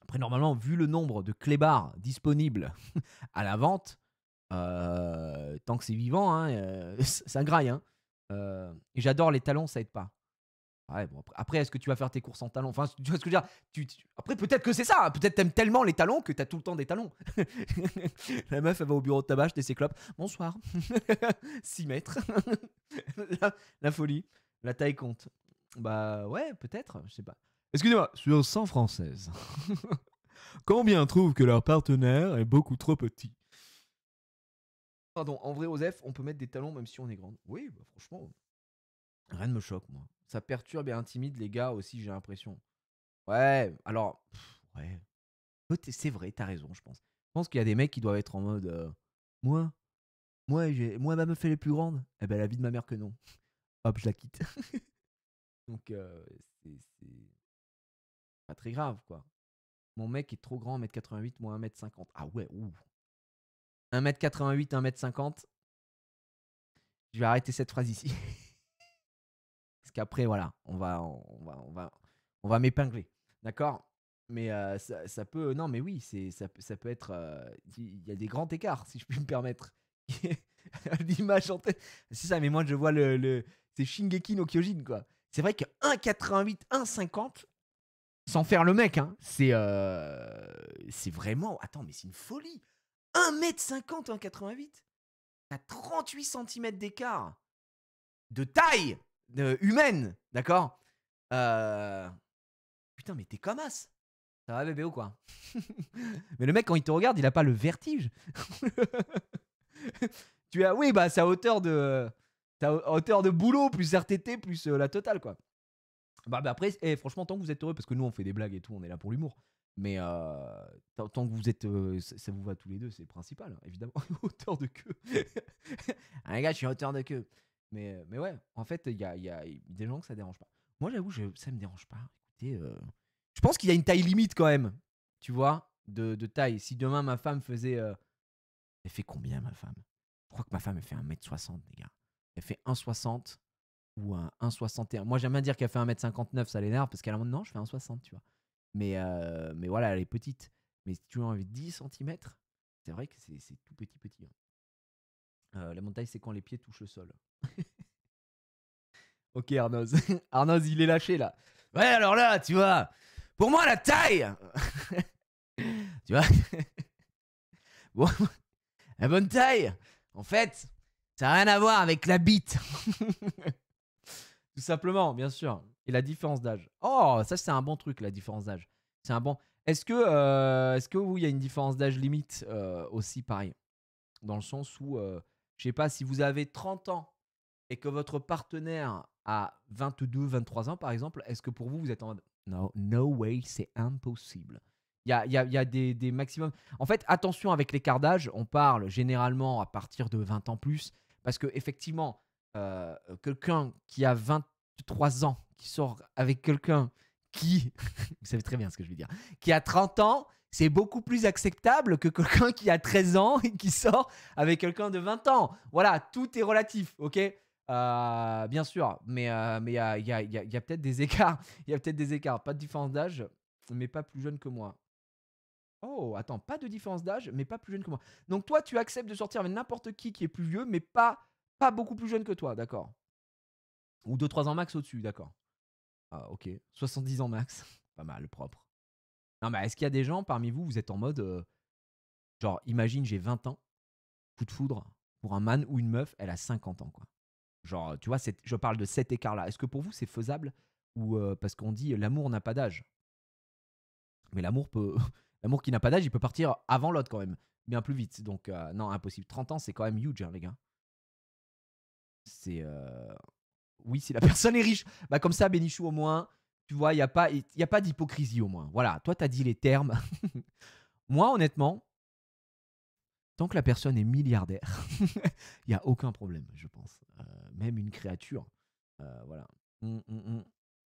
Après, normalement, vu le nombre de clébards disponibles *laughs* à la vente, tant que c'est vivant, hein, *laughs* ça graille. Hein. Euh, j'adore les talons, ça aide pas. après, est-ce que tu vas faire tes courses en talons Enfin, tu vois ce je veux Après, peut-être que c'est ça. Hein, peut-être t'aimes tellement les talons que t'as tout le temps des talons. *laughs* la meuf, elle va au bureau de tabac des ses clopes. Bonsoir. 6 *laughs* mètres. *laughs* la, folie. La taille compte. Bah ouais, peut-être. Je sais pas. Excusez-moi, sur 100 françaises, combien trouvent que leur partenaire est beaucoup trop petit Pardon, en vrai, Osef, on peut mettre des talons même si on est grande. Oui, bah, franchement, rien ne me choque, moi. Ça perturbe et intimide les gars aussi, j'ai l'impression. Ouais, alors, ouais. C'est vrai, t'as raison, je pense. Je pense qu'il y a des mecs qui doivent être en mode euh, Moi, moi, j'ai, moi, ma meuf, fait les plus grandes. Eh ben, la vie de ma mère que non. *laughs* Hop, je la quitte. *laughs* Donc, euh, c'est, pas très grave, quoi. Mon mec est trop grand, 1m88, moi 1m50. Ah ouais, ouh, 1m88, 1m50. Je vais arrêter cette phrase ici. *laughs* Parce qu'après, voilà, on va, on va, on va, on va m'épingler. D'accord Mais euh, ça, peut. Non, mais oui, c'est, ça, ça peut être. Euh, il y a des grands écarts, si je puis me permettre. *laughs* L'image en tête. C'est ça, mais moi, je vois le. le c'est Shingeki no Kyojin, quoi. C'est vrai que 1,88, 1,50, sans faire le mec, hein, c'est. Euh, c'est vraiment. Attends, mais c'est une folie 1m50 en 88 T'as 38 cm d'écart de taille humaine, d'accord euh, Putain, mais t'es comme as Ça va, bébé, ou quoi *laughs* Mais le mec, quand il te regarde, il a pas le vertige *laughs* Tu as... Oui, bah, c'est à hauteur de... À hauteur de boulot, plus RTT, plus euh, la totale, quoi. Bah, bah après, eh, franchement, tant que vous êtes heureux, parce que nous, on fait des blagues et tout, on est là pour l'humour. Mais tant, que vous êtes. ça vous va tous les deux, c'est le principal, hein, évidemment. hauteur *laughs* de queue. *laughs* ah, les gars, je suis hauteur de queue. Mais, mais ouais, en fait, il y a, y a des gens que ça dérange pas. Moi, j'avoue, ça me dérange pas. Écoutez, je pense qu'il y a une taille limite quand même. Tu vois de, de taille. Si demain ma femme faisait. Elle fait combien, ma femme Je crois que ma femme, elle fait 1m60, les gars. Elle fait 1,60 ou 1m61 Moi, j'aime bien dire qu'elle fait 1m59, ça l'énerve parce qu'elle a non, je fais 1m60 tu vois. Mais, euh, mais voilà, elle est petite. Mais si tu en de 10 cm, c'est vrai que c'est tout petit, petit. La hein. bonne euh, la montagne, c'est quand les pieds touchent le sol. *laughs* ok, Arnoz. *laughs* Arnoz, il est lâché là. Ouais, alors là, tu vois, pour moi, la taille *laughs* Tu vois Bon, la bonne taille, en fait, ça n'a rien à voir avec la bite. Tout simplement, bien sûr et la différence d'âge. Oh, ça c'est un bon truc, la différence d'âge. C'est un bon. Est-ce que, euh, est-ce que vous, il y a une différence d'âge limite euh, aussi, pareil Dans le sens où, euh, je sais pas, si vous avez 30 ans et que votre partenaire a 22, 23 ans, par exemple, est-ce que pour vous, vous êtes en mode No, way, c'est impossible. Il y a, y a, y a des, des, maximums. En fait, attention avec l'écart d'âge, on parle généralement à partir de 20 ans plus, parce que effectivement, euh, quelqu'un qui a 23 ans qui sort avec quelqu'un qui, *laughs* vous savez très bien ce que je veux dire, qui a 30 ans, c'est beaucoup plus acceptable que quelqu'un qui a 13 ans et qui sort avec quelqu'un de 20 ans. Voilà, tout est relatif, ok euh, Bien sûr, mais il y a, peut-être des écarts. *laughs* Il y a peut-être des écarts. Pas de différence d'âge, mais pas plus jeune que moi. Oh, attends, pas de différence d'âge, mais pas plus jeune que moi. Donc toi, tu acceptes de sortir avec n'importe qui qui est plus vieux, mais pas, pas beaucoup plus jeune que toi, d'accord Ou 2-3 ans max au-dessus, d'accord ah, ok. 70 ans max. *laughs* Pas mal, propre. Non, mais est-ce qu'il y a des gens parmi vous, vous êtes en mode. Euh, genre, imagine, j'ai 20 ans, coup de foudre, pour un man ou une meuf, elle a 50 ans, quoi. Genre, tu vois, je parle de cet écart-là. Est-ce que pour vous, c'est faisable Ou euh, parce qu'on dit euh, l'amour n'a pas d'âge Mais l'amour peut. *laughs* l'amour qui n'a pas d'âge, il peut partir avant l'autre quand même. Bien plus vite. Donc, non, impossible. 30 ans, c'est quand même huge, hein, les gars. C'est oui, si la *laughs* personne est riche, bah comme ça, Bénichou, au moins, tu vois, il n'y a pas, y a pas d'hypocrisie, au moins. Voilà, toi, tu as dit les termes. *laughs* Moi, honnêtement, tant que la personne est milliardaire, *laughs* il n'y a aucun problème, je pense. Euh, même une créature. Euh, voilà. Hum, hum, hum.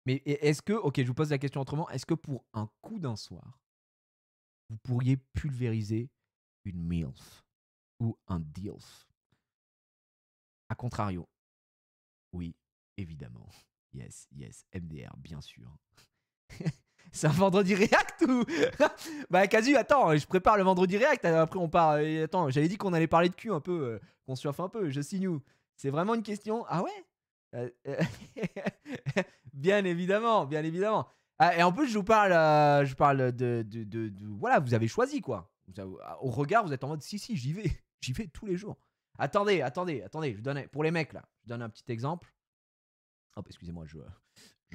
Mais est-ce que, ok, je vous pose la question autrement, est-ce que pour un coup d'un soir, vous pourriez pulvériser une MILF ou un DILF A contrario, oui évidemment. Yes, yes, MDR, bien sûr. *laughs* C'est un vendredi react ou *laughs* Bah Casu, attends, je prépare le vendredi react euh, après on part. Euh, attends, j'avais dit qu'on allait parler de cul un peu, euh, qu'on surfe un peu, je signe où C'est vraiment une question Ah ouais *laughs* Bien évidemment, bien évidemment. Ah, et en plus, je vous parle, je parle de, Voilà, vous avez choisi quoi. au regard, vous êtes en mode si, si, j'y vais, j'y vais tous les jours. Attendez, attendez, attendez, je donne... Pour les mecs là, je donne un petit exemple hop, excusez-moi, je,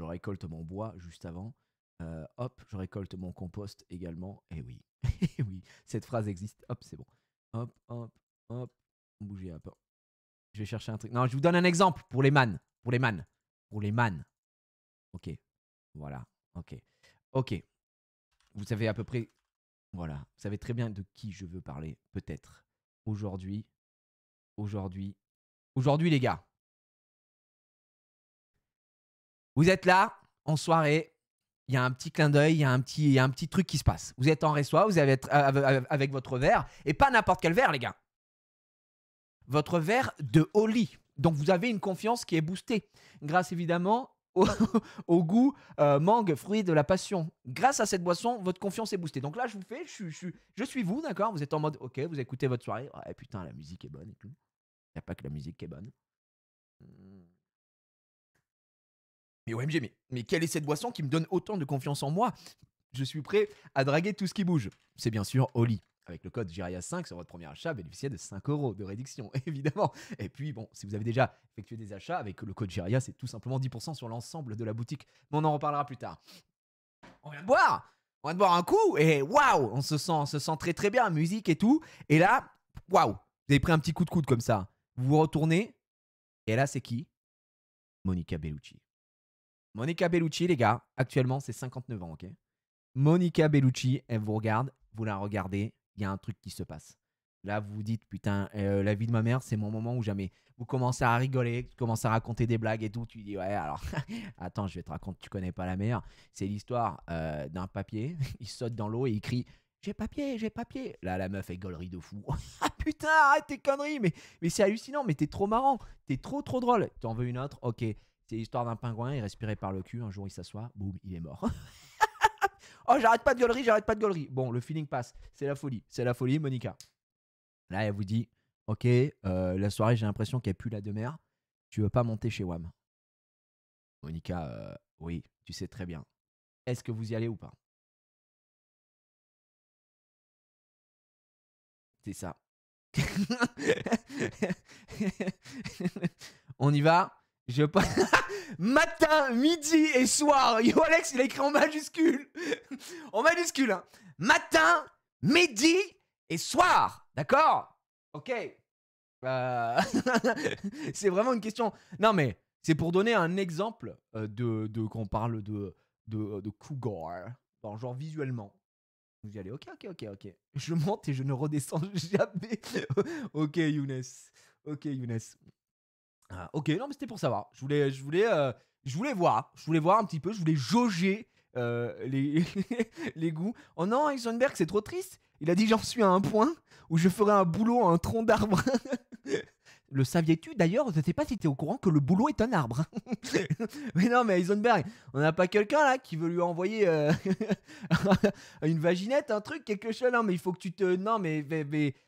récolte mon bois juste avant. Euh, hop, je récolte mon compost également. Et eh oui, *laughs* eh oui, cette phrase existe. Hop, c'est bon. Hop, hop, hop. Bougez un peu. Je vais chercher un truc. Non, je vous donne un exemple pour les man. Pour les man. Pour les man. Ok. Voilà. Ok. Ok. Vous savez à peu près. Voilà. Vous savez très bien de qui je veux parler, peut-être. Aujourd'hui. Aujourd'hui. Aujourd'hui, les gars. Vous êtes là, en soirée, il y a un petit clin d'œil, il y, a un petit, truc qui se passe. Vous êtes en reçoit, vous avez avec votre verre, et pas n'importe quel verre, les gars. Votre verre de Oli. Donc vous avez une confiance qui est boostée, grâce évidemment au, *laughs* goût euh, mangue, fruit de la passion. Grâce à cette boisson, votre confiance est boostée. Donc là, je vous fais, je, je, je suis vous, d'accord Vous êtes en mode, ok, vous écoutez votre soirée. putain, la musique est bonne et tout. Il n'y a pas que la musique qui est bonne. Mmh. Mais OMG, mais, quelle est cette boisson qui me donne autant de confiance en moi Je suis prêt à draguer tout ce qui bouge. C'est bien sûr Oli. Avec le code geria 5 sur votre premier achat, bénéficiez de 5 euros de réduction, *laughs* évidemment. Et puis, bon, si vous avez déjà effectué des achats avec le code GERIA, c'est tout simplement 10% sur l'ensemble de la boutique. Mais on en reparlera plus tard. On vient de boire On vient de boire un coup et waouh On se sent, on se sent très très bien, musique et tout. Et là, waouh Vous avez pris un petit coup de coude comme ça. Vous vous retournez. Et là, c'est qui Monica Bellucci. Monica Bellucci, les gars, actuellement, c'est 59 ans, ok Monica Bellucci, elle vous regarde, vous la regardez, il y a un truc qui se passe. Là, vous vous dites, putain, euh, la vie de ma mère, c'est mon moment où jamais. Vous commencez à rigoler, vous commencez à raconter des blagues et tout. Tu dis, ouais, alors, *laughs* attends, je vais te raconter, tu connais pas la mère. C'est l'histoire euh, d'un papier. *laughs* il saute dans l'eau et il crie, j'ai papier, j'ai papier. Là, la meuf, elle gaulerie de fou. *laughs* ah putain, arrête tes conneries, mais, mais c'est hallucinant, mais t'es trop marrant, t'es trop, trop drôle. Tu en veux une autre Ok. C'est l'histoire d'un pingouin, il respirait par le cul, un jour il s'assoit, boum, il est mort. *laughs* oh, j'arrête pas de gaulerie, j'arrête pas de gaulerie. Bon, le feeling passe, c'est la folie, c'est la folie, Monica. Là, elle vous dit, ok, euh, la soirée, j'ai l'impression a plus la demeure. tu veux pas monter chez WAM Monica, euh, oui, tu sais très bien. Est-ce que vous y allez ou pas C'est ça. *laughs* On y va je pas... *laughs* Matin, midi et soir. Yo Alex, il a écrit en majuscule. *laughs* en majuscule. Hein. Matin, midi et soir. D'accord Ok. Euh, *laughs* c'est vraiment une question. Non mais c'est pour donner un exemple euh, de, de qu'on parle de, de, euh, cougar. genre visuellement. Vous y allez, ok, ok, ok, ok. Je monte et je ne redescends jamais. ok, Younes. Ok, Younes. Ah, ok, non, mais c'était pour savoir. Je voulais, je voulais, euh, je voulais voir. Je voulais voir un petit peu. Je voulais jauger euh, les, *laughs* les goûts. Oh non, Heisenberg, c'est trop triste. Il a dit J'en suis à un point où je ferai un boulot à un tronc d'arbre. *laughs* le saviez-tu d'ailleurs Je ne pas si tu es au courant que le boulot est un arbre. *laughs* mais non, mais Heisenberg, on n'a pas quelqu'un là qui veut lui envoyer euh, une vaginette, un truc, quelque chose. Non, mais il faut que tu te. Non, mais.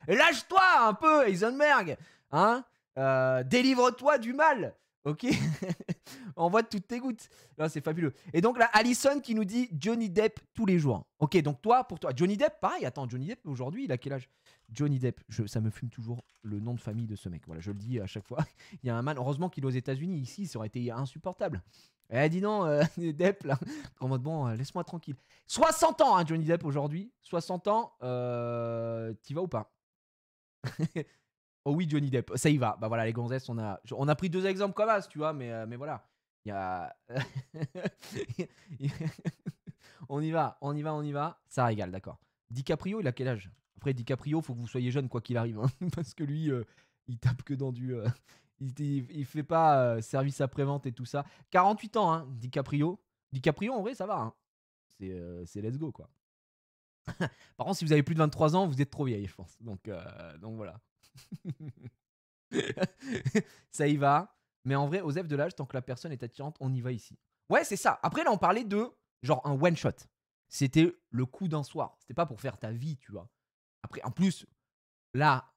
Lâche-toi un peu, Heisenberg Hein euh, délivre-toi du mal. Ok *laughs* Envoie toutes tes gouttes. Non, c'est fabuleux. Et donc là, Allison qui nous dit Johnny Depp tous les jours. Ok, donc toi, pour toi, Johnny Depp, pareil. Attends, Johnny Depp, aujourd'hui, il a quel âge Johnny Depp, je, ça me fume toujours le nom de famille de ce mec. Voilà, je le dis à chaque fois. *laughs* il y a un mal. heureusement qu'il est aux États-Unis. Ici, ça aurait été insupportable. Eh, dis non, euh, *laughs* Depp, là. En mode, bon, euh, laisse-moi tranquille. 60 ans, hein, Johnny Depp, aujourd'hui. 60 ans, t'y vas ou pas Oh oui, Johnny Depp, ça y va. Bah voilà, les gonzesses, on a, on a pris deux exemples comme as, tu vois, mais, euh, mais voilà. Il y a. *laughs* on y va, on y va, on y va. Ça régale, d'accord. DiCaprio, il a quel âge Après, DiCaprio, faut que vous soyez jeune, quoi qu'il arrive, hein, *laughs* parce que lui, euh, il tape que dans du. Euh, *laughs* il, fait pas service après-vente et tout ça. 48 ans, hein, DiCaprio. DiCaprio, en vrai, ça va. Hein. C'est let's go, quoi. Par contre, si vous avez plus de 23 ans, vous êtes trop vieille, je pense. Donc, donc voilà. *laughs* ça y va. Mais en vrai, aux F de l'âge, tant que la personne est attirante, on y va ici. Ouais, c'est ça. Après, là, on parlait de genre un one shot. C'était le coup d'un soir. C'était pas pour faire ta vie, tu vois. Après, en plus, là,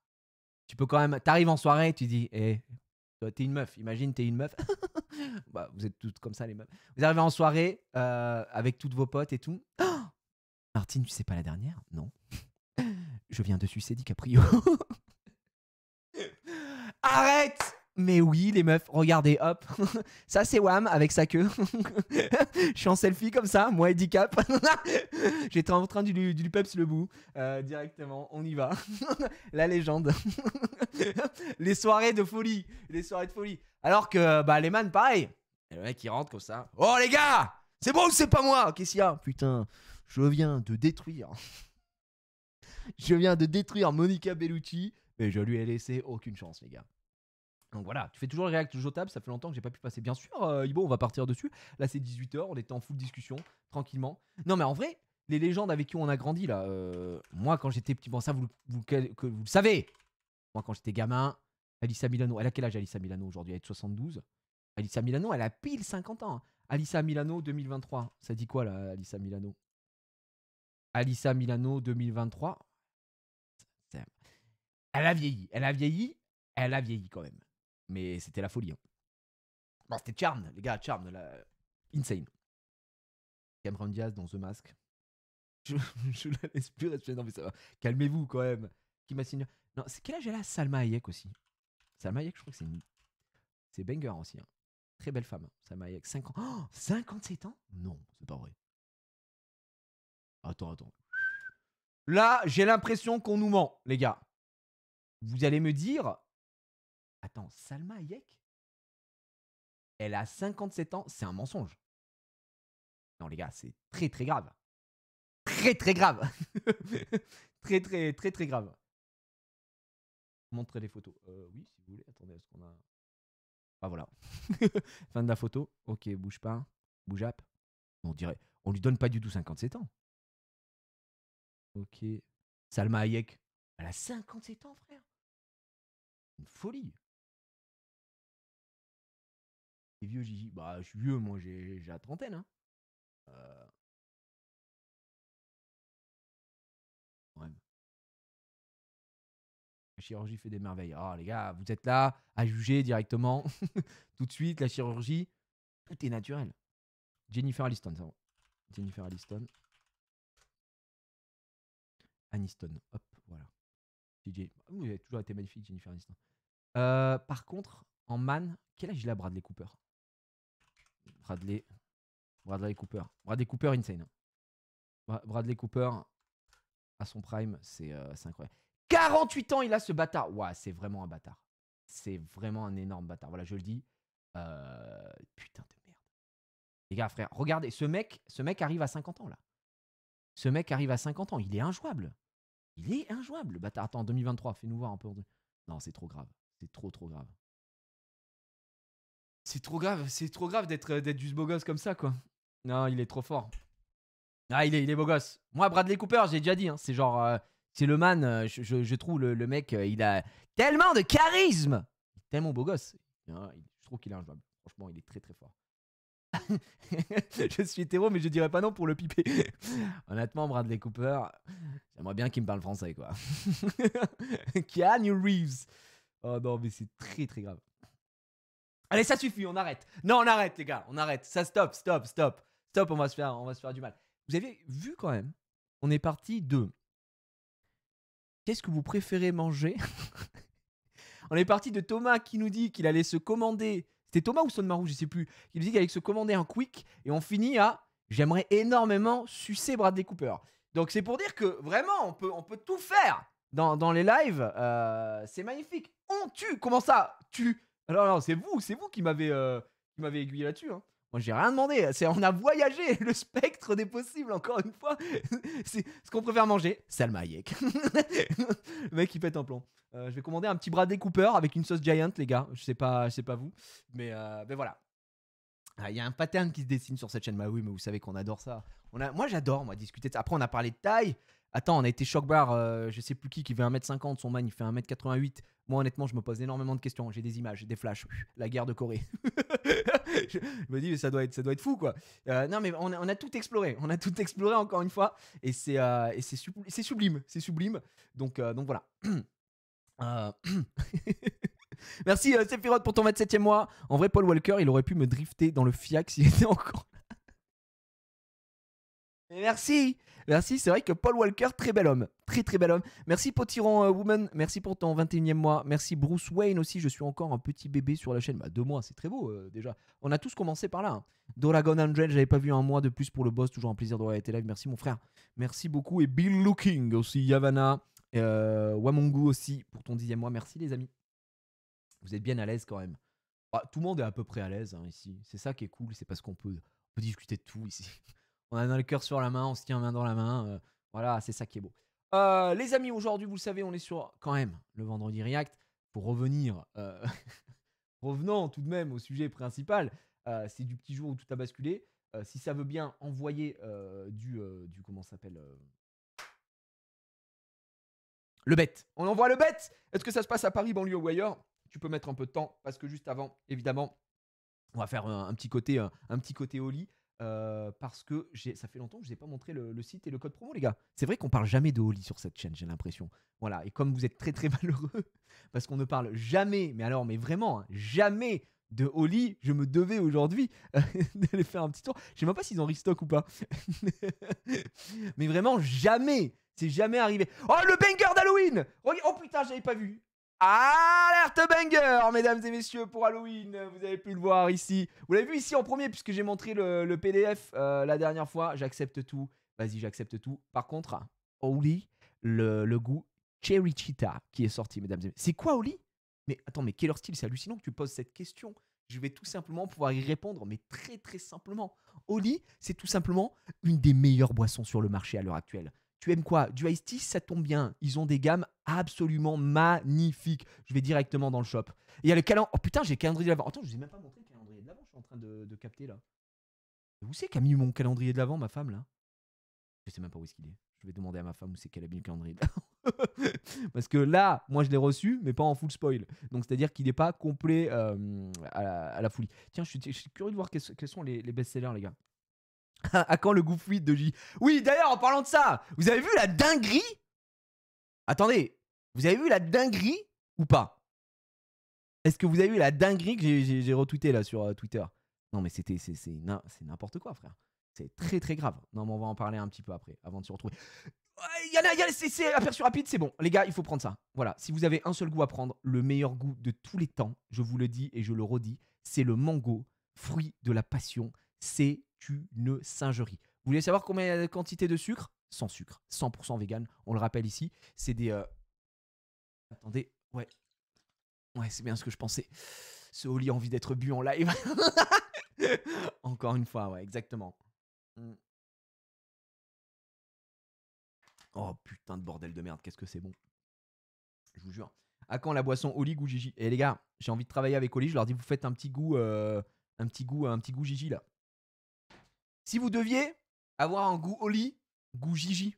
tu peux quand même. T'arrives en soirée, tu dis, eh, t'es une meuf. Imagine, t'es une meuf. *laughs* bah, vous êtes toutes comme ça, les meufs. Vous arrivez en soirée euh, avec toutes vos potes et tout. *gasps* Martine, tu sais pas la dernière Non. *laughs* Je viens de sucer DiCaprio. Arrête mais oui, les meufs, regardez, hop, *laughs* ça c'est Wam avec sa queue. *laughs* je suis en selfie comme ça, moi handicap. *laughs* J'étais en train du, du, le bout. Euh, directement, on y va. La légende. les soirées de folie. Les soirées de folie. Alors que, bah, les man, pareil. le mec, il rentre comme ça. Oh les gars, c'est bon ou c'est pas moi Qu'est-ce qu'il y a Putain, je viens de détruire. je viens de détruire Monica Bellucci. Mais je lui ai laissé aucune chance, les gars. Donc voilà, tu fais toujours le React ça fait longtemps que j'ai pas pu passer. Bien sûr, euh, Ibo, on va partir dessus. Là, c'est 18h, on était en full discussion, tranquillement. Non, mais en vrai, les légendes avec qui on a grandi, là, euh, moi, quand j'étais petit, bon, ça, vous, que, vous le savez. Moi, quand j'étais gamin, Alissa Milano, elle a quel âge Alissa Milano aujourd'hui Elle a 72. Alissa Milano, elle a pile 50 ans. Alissa Milano 2023, ça dit quoi là, Alissa Milano Alissa Milano 2023, elle a vieilli, elle a vieilli, elle a vieilli quand même. Mais c'était la folie. Hein. Bon, bah, c'était charme les gars, Charmed, la... insane. Cameron Diaz dans The Mask. *laughs* Je, je la laisse plus respirer. Non, mais ça va. Calmez-vous quand même. Qui m'a signé Non, c'est quel âge elle a Salma Hayek aussi Salma Hayek, je crois que c'est une... C'est banger aussi. Hein. Très belle femme, hein, Salma Hayek. 50... 57 ans Non, c'est pas vrai. Attends, attends. Là, j'ai l'impression qu'on nous ment, les gars. Vous allez me dire, Attends, Salma Hayek Elle a 57 ans, c'est un mensonge. Non, les gars, c'est très très grave. Très très grave. *laughs* très très très très grave. Montrez les photos. Euh, oui, si vous voulez. Attendez, est-ce qu'on a. Ah voilà. *laughs* fin de la photo. Ok, bouge pas. Bouge up. On dirait. On lui donne pas du tout 57 ans. Ok. Salma Hayek. Elle a 57 ans, frère. Une folie. Les vieux, Gigi. Bah, je suis vieux, moi, j'ai la trentaine. Hein. Euh. La chirurgie fait des merveilles. oh les gars, vous êtes là à juger directement. *laughs* Tout de suite, la chirurgie, tout est naturel. Jennifer Alliston. ça Jennifer Aniston. Aniston, hop, voilà. DJ. Ah, oui, toujours été magnifique, Jennifer Aniston. Euh, par contre, en man, quel âge il a Bradley Cooper Bradley. Bradley Cooper. Bradley Cooper, insane. Hein. Bradley Cooper, à son prime, c'est euh, incroyable. 48 ans, il a ce bâtard. ouais c'est vraiment un bâtard. C'est vraiment un énorme bâtard. Voilà, je le dis. Euh, putain de merde. Les gars, frère, regardez, ce mec, ce mec arrive à 50 ans, là. Ce mec arrive à 50 ans. Il est injouable. Il est injouable, le bâtard. Attends, 2023, fais-nous voir un peu. Non, c'est trop grave. C'est trop, trop grave. C'est trop grave, c'est trop grave d'être euh, d'être juste beau gosse comme ça, quoi. Non, il est trop fort. Ah, il est, il est beau gosse. Moi, Bradley Cooper, j'ai déjà dit, hein, c'est genre, euh, c'est le man. Euh, je, trouve le, mec, il a tellement de charisme, tellement beau gosse. je trouve qu'il est injouable. Franchement, il est très très fort. *laughs* je suis hétéro, mais je dirais pas non pour le piper. *laughs* Honnêtement, Bradley Cooper, j'aimerais bien qu'il me parle français, quoi. *laughs* Keanu Reeves. Oh non, mais c'est très très grave. Allez, ça suffit, on arrête. Non, on arrête, les gars, on arrête. Ça stop, stop, stop, stop. On va se faire, on va se faire du mal. Vous avez vu quand même On est parti de. Qu'est-ce que vous préférez manger *laughs* On est parti de Thomas qui nous dit qu'il allait se commander. C'était Thomas ou Sonmarou, je sais plus. Il nous dit qu'il allait se commander un quick et on finit à. J'aimerais énormément sucer Bradley Cooper. Donc c'est pour dire que vraiment, on peut, on peut tout faire dans, les lives. Euh, c'est magnifique. On tue. Comment ça Tue... Alors, non, c'est vous, c'est vous qui m'avez euh, qui aiguillé là-dessus. Hein. Moi, j'ai rien demandé. Hein, c'est, on a voyagé *laughs* le spectre des possibles, encore une fois. *laughs* c'est ce qu'on préfère manger, Salma Hayek. *laughs* le mec, il pète un plomb. Euh, je vais commander un petit bras découpeur avec une sauce Giant, les gars. Je sais pas, je sais pas vous. Mais, euh, voilà. Ah, il y a un pattern qui se dessine sur cette chaîne. Bah oui, mais vous savez qu'on adore ça. moi, j'adore, moi, discuter de ça. Après, on a parlé de taille. Attends, on a été choc bar, euh, je sais plus qui, qui fait 1m50, son man, il fait 1m88. Moi, honnêtement, je me pose énormément de questions. J'ai des images, des flashs. *laughs* La guerre de Corée. *laughs* je me dis, mais ça doit être, ça doit être fou, quoi. Euh, non, mais on a, tout exploré. On a tout exploré, encore une fois. Et c'est euh, c'est sublime. C'est sublime. Donc, donc voilà. *clears throat* *clears throat* Merci, Sephiroth, pour ton 27e mois. En vrai, Paul Walker, il aurait pu me drifter dans le FIAC s'il était encore merci. Merci, c'est vrai que Paul Walker, très bel homme. Très très bel homme. Merci Potiron euh, Woman, merci pour ton 21e mois. Merci Bruce Wayne aussi, je suis encore un petit bébé sur la chaîne. Bah, deux mois, c'est très beau euh, déjà. On a tous commencé par là. Hein. Doragon Angel, j'avais pas vu un mois de plus pour le boss, toujours un plaisir d'avoir été live. Merci mon frère. Merci beaucoup. Et Bill Looking aussi, Yavana, euh, Wamongu aussi pour ton dixième mois. Merci les amis. Vous êtes bien à l'aise quand même. Ah, tout le monde est à peu près à l'aise hein, ici. C'est ça qui est cool, c'est parce qu'on peut, peut discuter de tout ici on a le cœur sur la main, on se tient main dans la main. Euh, voilà, c'est ça qui est beau. Euh, les amis, aujourd'hui, vous le savez, on est sur quand même le vendredi React. Pour revenir, euh, *laughs* revenant tout de même au sujet principal, c'est du petit jour où tout a basculé. si ça veut bien envoyer du, du comment s'appelle le bête. On envoie le bête. Est-ce que ça se passe à Paris, banlieue ou ailleurs Tu peux mettre un peu de temps parce que juste avant, évidemment, on va faire un, petit côté, un, petit côté au lit. Euh, parce que ça fait longtemps que je ne vous ai pas montré le, site et le code promo, les gars. C'est vrai qu'on parle jamais de Holly sur cette chaîne, j'ai l'impression. Voilà, et comme vous êtes très très *laughs* malheureux, parce qu'on ne parle jamais, mais alors, mais vraiment, hein, jamais de Holly, je me devais aujourd'hui euh, *laughs* d'aller faire un petit tour. Je ne sais même pas s'ils en restock ou pas. *laughs* mais vraiment, jamais, c'est jamais arrivé. Oh, le banger d'Halloween Oh putain, j'avais pas vu Alerte banger, mesdames et messieurs, pour Halloween. Vous avez pu le voir ici. Vous l'avez vu ici en premier, puisque j'ai montré le, PDF euh, la dernière fois. J'accepte tout. Vas-y, j'accepte tout. Par contre, Oli, hein, le, le, goût Cherry Cheetah qui est sorti, mesdames et messieurs. C'est quoi Oli Mais attends, mais quel leur style C'est hallucinant que tu poses cette question. Je vais tout simplement pouvoir y répondre, mais très très simplement. Oli, c'est tout simplement une des meilleures boissons sur le marché à l'heure actuelle. Tu aimes quoi Du Ice Tea, ça tombe bien. Ils ont des gammes absolument magnifiques. Je vais directement dans le shop. il y a le calendrier. Oh putain, j'ai le calendrier de l'avant. Attends, je vous ai même pas montré le calendrier de l'avant. Je suis en train de, capter là. Où c'est qu'a mis mon calendrier de l'avant, ma femme là Je sais même pas où est-ce qu'il est. Je vais demander à ma femme où c'est qu'elle a mis le calendrier. *laughs* Parce que là, moi, je l'ai reçu, mais pas en full spoil. Donc, c'est-à-dire qu'il n'est pas complet euh, à, la, folie. Tiens, je suis, curieux de voir quels, sont les best-sellers, les gars. *laughs* à quand le goût fluide de J Oui, d'ailleurs, en parlant de ça, vous avez vu la dinguerie Attendez, vous avez vu la dinguerie ou pas Est-ce que vous avez vu la dinguerie que j'ai retweeté là sur euh, Twitter Non, mais c'était c'est n'importe quoi, frère. C'est très très grave. Non, mais on va en parler un petit peu après, avant de se retrouver. Il y en a, a c'est aperçu rapide, c'est bon. Les gars, il faut prendre ça. Voilà, si vous avez un seul goût à prendre, le meilleur goût de tous les temps, je vous le dis et je le redis, c'est le mango, fruit de la passion. C'est une singerie. Vous voulez savoir combien il y a de quantité de sucre Sans sucre, 100% vegan, on le rappelle ici. C'est des... Euh, attendez, ouais. Ouais, c'est bien ce que je pensais. Ce Oli a envie d'être bu en live. *laughs* Encore une fois, ouais, exactement. Mmh. Oh putain de bordel de merde, qu'est-ce que c'est bon. Je vous jure. À quand la boisson Oli goût Gigi Et eh, les gars, j'ai envie de travailler avec Oli, je leur dis vous faites un petit goût euh, un petit goût un petit goût Gigi là. Si vous deviez avoir un goût Oli, goût Gigi,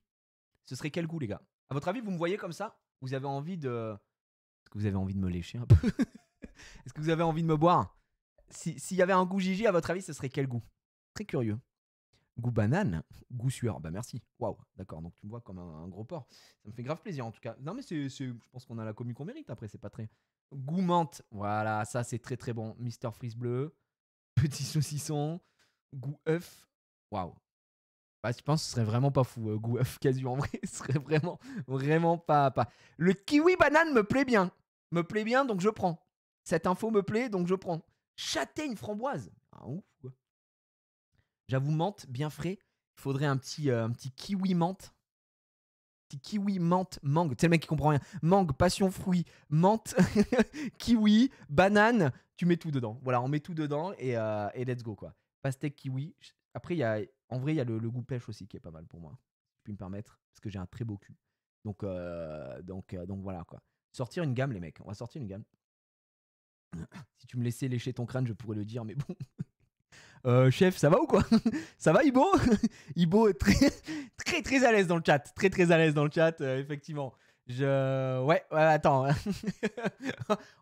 ce serait quel goût, les gars À votre avis, vous me voyez comme ça Vous avez envie de. ce que vous avez envie de me lécher un peu *laughs* Est-ce que vous avez envie de me boire S'il y avait un goût Gigi, à votre avis, ce serait quel goût Très curieux. Goût banane, goût sueur. Bah merci. Waouh, d'accord. Donc tu me vois comme un, gros porc. Ça me fait grave plaisir en tout cas. Non mais c'est, je pense qu'on a la commu qu'on mérite après. C'est pas très. Goût menthe. Voilà, ça c'est très très bon. Mister Freeze bleu. Petit saucisson. Goût œuf. Waouh. Bah, je pense que ce serait vraiment pas fou. Euh, goût Gouaf Casu, en vrai, *laughs* ce serait vraiment, vraiment pas, pas. Le kiwi banane me plaît bien. Me plaît bien, donc je prends. Cette info me plaît, donc je prends. Châtaigne framboise. Ah, ouf, quoi. J'avoue, menthe, bien frais. Il faudrait un petit, euh, un petit kiwi menthe. Petit kiwi, menthe, mangue. Tu sais, le mec qui comprend rien. Mangue, passion, fruit, menthe, *laughs* kiwi, banane. Tu mets tout dedans. Voilà, on met tout dedans et, euh, et let's go, quoi. Pastèque, kiwi, après, il y a, en vrai, il y a le, goût pêche aussi qui est pas mal pour moi, je puis me permettre, parce que j'ai un très beau cul. Donc, euh, donc, euh, donc voilà quoi. Sortir une gamme, les mecs, on va sortir une gamme. *coughs* si tu me laissais lécher ton crâne, je pourrais le dire, mais bon. *laughs* Euh, chef, ça va ou quoi *laughs* Ça va, Ibo *laughs* Ibo est très, très, très à l'aise dans le chat. Très, très à l'aise dans le chat, effectivement. Je... Ouais, attends.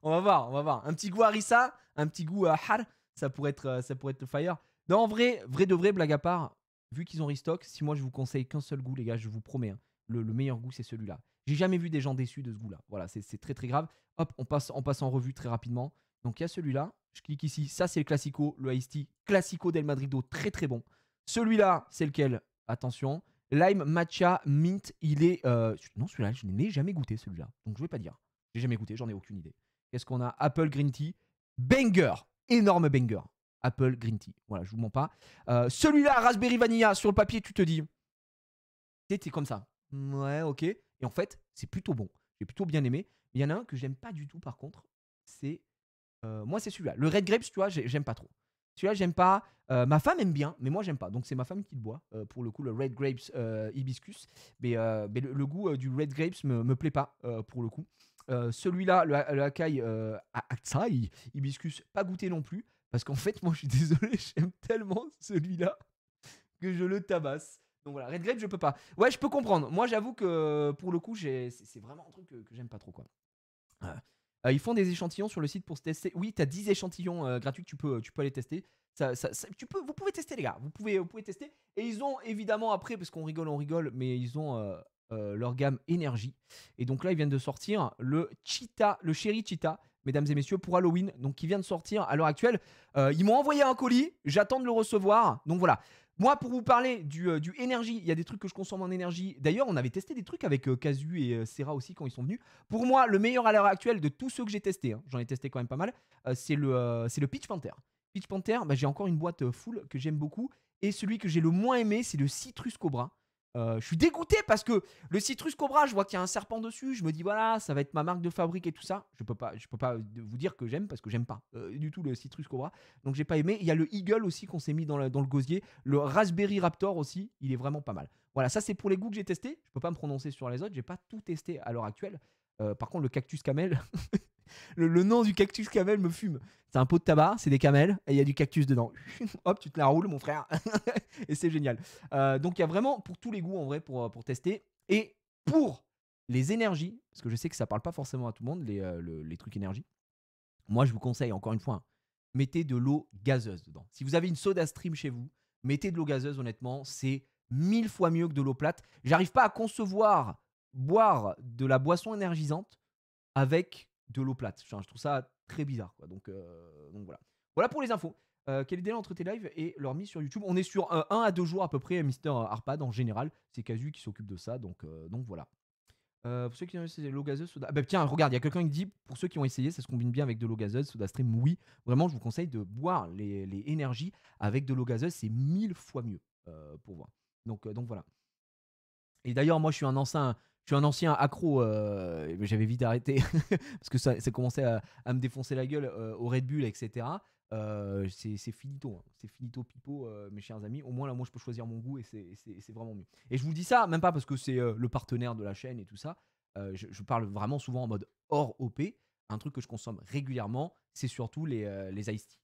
on va voir, on va voir. Un petit goût harissa, un petit goût har, ça pourrait être, ça pourrait être le fire. Non, en vrai, vrai de vrai, blague à part, vu qu'ils ont restock, si moi je vous conseille qu'un seul goût, les gars, je vous promets, hein, le, meilleur goût, c'est celui-là. J'ai jamais vu des gens déçus de ce goût-là. Voilà, c'est très très grave. Hop, on passe, en revue très rapidement. Donc il y a celui-là, je clique ici, ça c'est le classico, le Ice classico del Madrido, très très bon. Celui-là, c'est lequel Attention, lime matcha mint, il est... Euh, non, celui-là, je n'ai jamais goûté celui-là, donc je vais pas dire. J'ai jamais goûté, j'en ai aucune idée. Qu'est-ce qu'on a Apple Green Tea, banger, énorme banger. Apple Green Tea. Voilà, je vous mens pas. Euh, celui-là, Raspberry Vanilla, sur le papier, tu te dis. C'était comme ça. Ouais, ok. Et en fait, c'est plutôt bon. J'ai plutôt bien aimé. Il y en a un que j'aime pas du tout, par contre. C'est. Euh, moi, c'est celui-là. Le Red Grapes, tu vois, j'aime pas trop. Celui-là, j'aime pas. Euh, ma femme aime bien, mais moi, j'aime pas. Donc, c'est ma femme qui le boit. pour le coup, le Red Grapes Hibiscus. Mais, le, goût du Red Grapes me, me plaît pas, pour le coup. Celui-là, le, le Akai Hibiscus, pas goûté non plus. Parce qu'en fait, *laughs* moi, je suis désolé, j'aime tellement celui-là que je le tabasse. Donc voilà, Red Grape, je peux pas. Ouais, je peux comprendre. Moi, j'avoue que euh, pour le coup, c'est vraiment un truc que, j'aime pas trop. Euh, ils font des échantillons sur le site pour se tester. Oui, tu as 10 échantillons euh, gratuits que tu peux, tu peux aller tester. tu peux, vous pouvez tester, les gars. Vous pouvez, vous pouvez tester. Et ils ont évidemment, après, parce qu'on rigole, on rigole, mais ils ont euh, leur gamme énergie. Et donc là, ils viennent de sortir le Chita, le chéri Chita, mesdames et messieurs, pour Halloween. Donc qui vient de sortir à l'heure actuelle. Euh, ils m'ont envoyé un colis, j'attends de le recevoir. Donc voilà. Moi, pour vous parler du, euh, du énergie, il y a des trucs que je consomme en énergie. D'ailleurs, on avait testé des trucs avec casu et Serra aussi quand ils sont venus. Pour moi, le meilleur à l'heure actuelle de tous ceux que j'ai testé, hein, j'en ai testé quand même pas mal, c'est le, le Pitch Panther. Pitch Panther, bah, j'ai encore une boîte full que j'aime beaucoup. Et celui que j'ai le moins aimé, c'est le Citrus Cobra. Euh, je suis dégoûté parce que le citrus cobra, je vois qu'il y a un serpent dessus. Je me dis voilà, ça va être ma marque de fabrique et tout ça. Je peux pas, je peux pas vous dire que j'aime parce que j'aime pas euh, du tout le citrus cobra. Donc j'ai pas aimé. Il y a le eagle aussi qu'on s'est mis dans, le gosier. Le raspberry raptor aussi, il est vraiment pas mal. Voilà, ça c'est pour les goûts que j'ai testés. Je peux pas me prononcer sur les autres. J'ai pas tout testé à l'heure actuelle. Euh, par contre, le cactus camel, *laughs* le, nom du cactus camel me fume. C'est un pot de tabac, c'est des camels, et il y a du cactus dedans. *laughs* Hop, tu te la roules, mon frère. *laughs* et c'est génial. Euh, donc il y a vraiment pour tous les goûts, en vrai, pour, euh, pour tester. Et pour les énergies, parce que je sais que ça ne parle pas forcément à tout le monde, les, euh, les trucs énergie. Moi, je vous conseille, encore une fois, mettez de l'eau gazeuse dedans. Si vous avez une soda stream chez vous, mettez de l'eau gazeuse, honnêtement, c'est mille fois mieux que de l'eau plate. J'arrive pas à concevoir boire de la boisson énergisante avec de l'eau plate. je trouve ça très bizarre. Euh, donc, voilà. Voilà pour les infos. Euh, quel est le délai entre tes lives et leur mise sur YouTube On est sur un à deux jours à peu près, Mister Arpad en général. C'est Casu qui s'occupe de ça, donc, euh, donc voilà. pour ceux qui ont essayé l'eau gazeuse, soda. Ah, bah, tiens, regarde, il y a quelqu'un qui dit pour ceux qui ont essayé, ça se combine bien avec de l'eau gazeuse, soda stream, oui. Vraiment, je vous conseille de boire les, énergies avec de l'eau gazeuse, c'est mille fois mieux pour voir. Donc, donc voilà. Et d'ailleurs, moi, je suis un ancien, un ancien accro, euh, j'avais vite arrêté *laughs* parce que ça, ça commençait à, me défoncer la gueule euh, au Red Bull, etc. Euh, c'est finito, hein. c'est finito pipo, mes chers amis. Au moins là, moi, je peux choisir mon goût et c'est vraiment mieux. Et je vous dis ça, même pas parce que c'est le partenaire de la chaîne et tout ça. Je, parle vraiment souvent en mode hors OP. Un truc que je consomme régulièrement, c'est surtout les, les tea.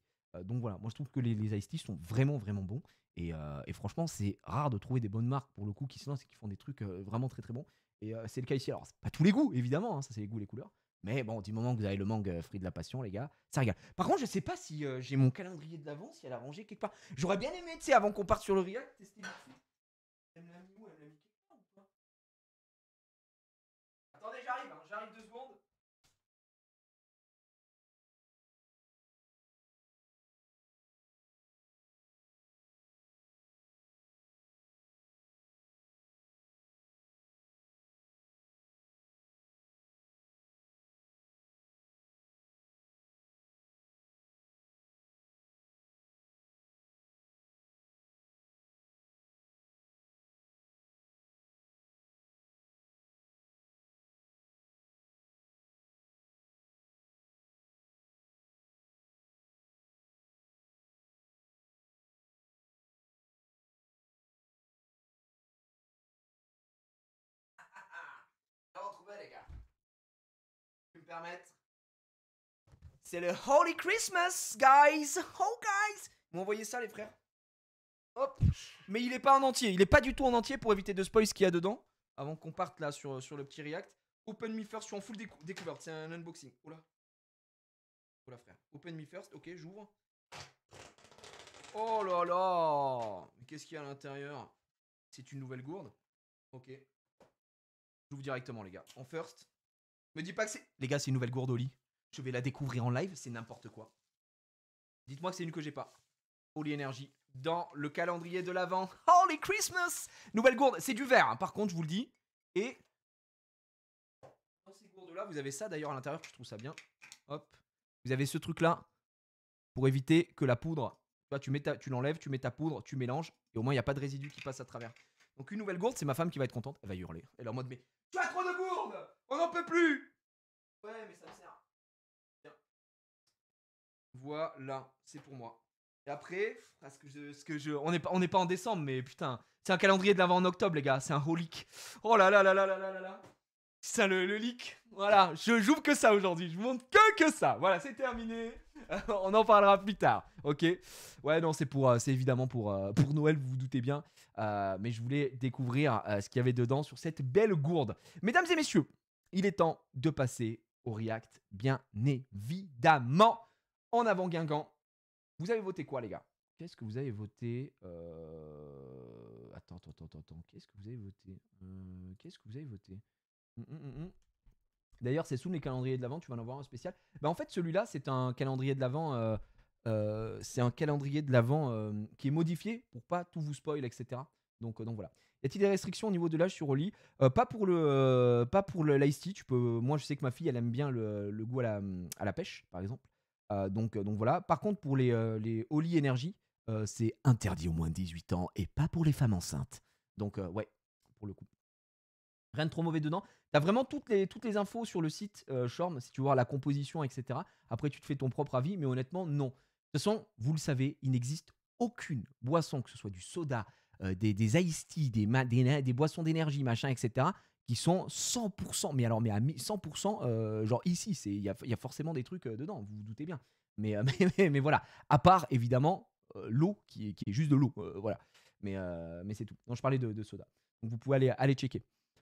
donc voilà, moi je trouve que les, les tea sont vraiment vraiment bons. Et, et franchement, c'est rare de trouver des bonnes marques pour le coup qui se lancent et qui font des trucs vraiment très très bons. Et euh, c'est le cas ici. Alors, c'est pas tous les goûts, évidemment, hein, ça c'est les goûts, les couleurs. Mais bon, du moment que vous avez le mangue euh, Fruit de la Passion, les gars, ça régale. Par contre, je sais pas si euh, j'ai mon calendrier de l'avance si elle a rangé quelque part. J'aurais bien aimé, tu sais, avant qu'on parte sur le React, tester Elle l'a l'a C'est le Holy Christmas, guys. Oh, guys. Vous m'ont ça, les frères. Hop. Mais il est pas en entier. Il est pas du tout en entier pour éviter de spoil ce qu'il y a dedans. Avant qu'on parte là sur, sur le petit react. Open me first. Je suis en full découverte. C'est un unboxing. Oh Oula, frère. Open me first. Ok, j'ouvre. Oh là là. Qu'est-ce qu'il y a à l'intérieur C'est une nouvelle gourde. Ok. J'ouvre directement, les gars. En first. Me dis pas que c'est. Les gars, c'est une nouvelle gourde au lit. Je vais la découvrir en live, c'est n'importe quoi. Dites-moi que c'est une que j'ai pas. Holy Energy. Dans le calendrier de l'avant. Holy Christmas Nouvelle gourde, c'est du verre hein. par contre, je vous le dis. Et. Dans ces gourdes-là, vous avez ça d'ailleurs à l'intérieur, je trouve ça bien. Hop. Vous avez ce truc-là pour éviter que la poudre. Toi, tu, mets tu l'enlèves, tu mets ta poudre, tu mélanges, et au moins, il n'y a pas de résidus qui passe à travers. Donc, une nouvelle gourde, c'est ma femme qui va être contente. Elle va hurler. Elle est en mode, mais tu as trop de on n'en peut plus Ouais, mais ça me sert. Voilà, c'est pour moi. Et après, parce que je, que je, on n'est pas, pas en décembre, mais putain, c'est un calendrier de l'avant en octobre, les gars. C'est un holic Oh là là là là là là là là. Ça le, le leak. Voilà, je joue que ça aujourd'hui. Je vous montre que que ça. Voilà, c'est terminé. *laughs* on en parlera plus tard. Ok. Ouais, non, c'est pour, euh, c'est évidemment pour euh, pour Noël. Vous vous doutez bien. Euh, mais je voulais découvrir ce qu'il y avait dedans sur cette belle gourde. Mesdames et messieurs, il est temps de passer au React, bien évidemment. En avant Guingamp, vous avez voté quoi, les gars Qu'est-ce que vous avez voté euh, Attends, attends, attends, attends. Qu'est-ce que vous avez voté euh, Qu'est-ce que vous avez voté hum, hum, hum, D'ailleurs, c'est sous les calendriers de l'avant. Tu vas en avoir un spécial. Bah, en fait, celui-là, c'est un calendrier de l'avant. Euh, c'est un calendrier de l'avant qui est modifié pour pas tout vous spoil, etc. Donc, donc voilà. Y a-t-il des restrictions au niveau de l'âge sur Oli euh, Pas pour le, euh, pas pour le l'ice Tu peux. Moi, je sais que ma fille, elle aime bien le, goût à la, à la pêche, par exemple. Euh, donc, donc voilà. Par contre, pour les, les Oli Energy, c'est interdit au moins 18 ans et pas pour les femmes enceintes. Donc ouais, pour le coup. Rien de trop mauvais dedans. T'as vraiment toutes les, toutes les infos sur le site Shorm, si tu veux voir la composition, etc. Après, tu te fais ton propre avis, mais honnêtement, non. De toute façon, vous le savez, il n'existe aucune boisson, que ce soit du soda, euh, des, des iced des, des, des boissons d'énergie, machin, etc., qui sont 100%, mais alors, mais à 100%, euh, genre ici, il y a, y a, forcément des trucs euh, dedans, vous vous doutez bien. Mais, *laughs* mais, voilà, à part évidemment l'eau, qui, qui, est juste de l'eau, voilà. Mais, mais c'est tout. Donc, je parlais de, soda. vous pouvez aller, aller checker.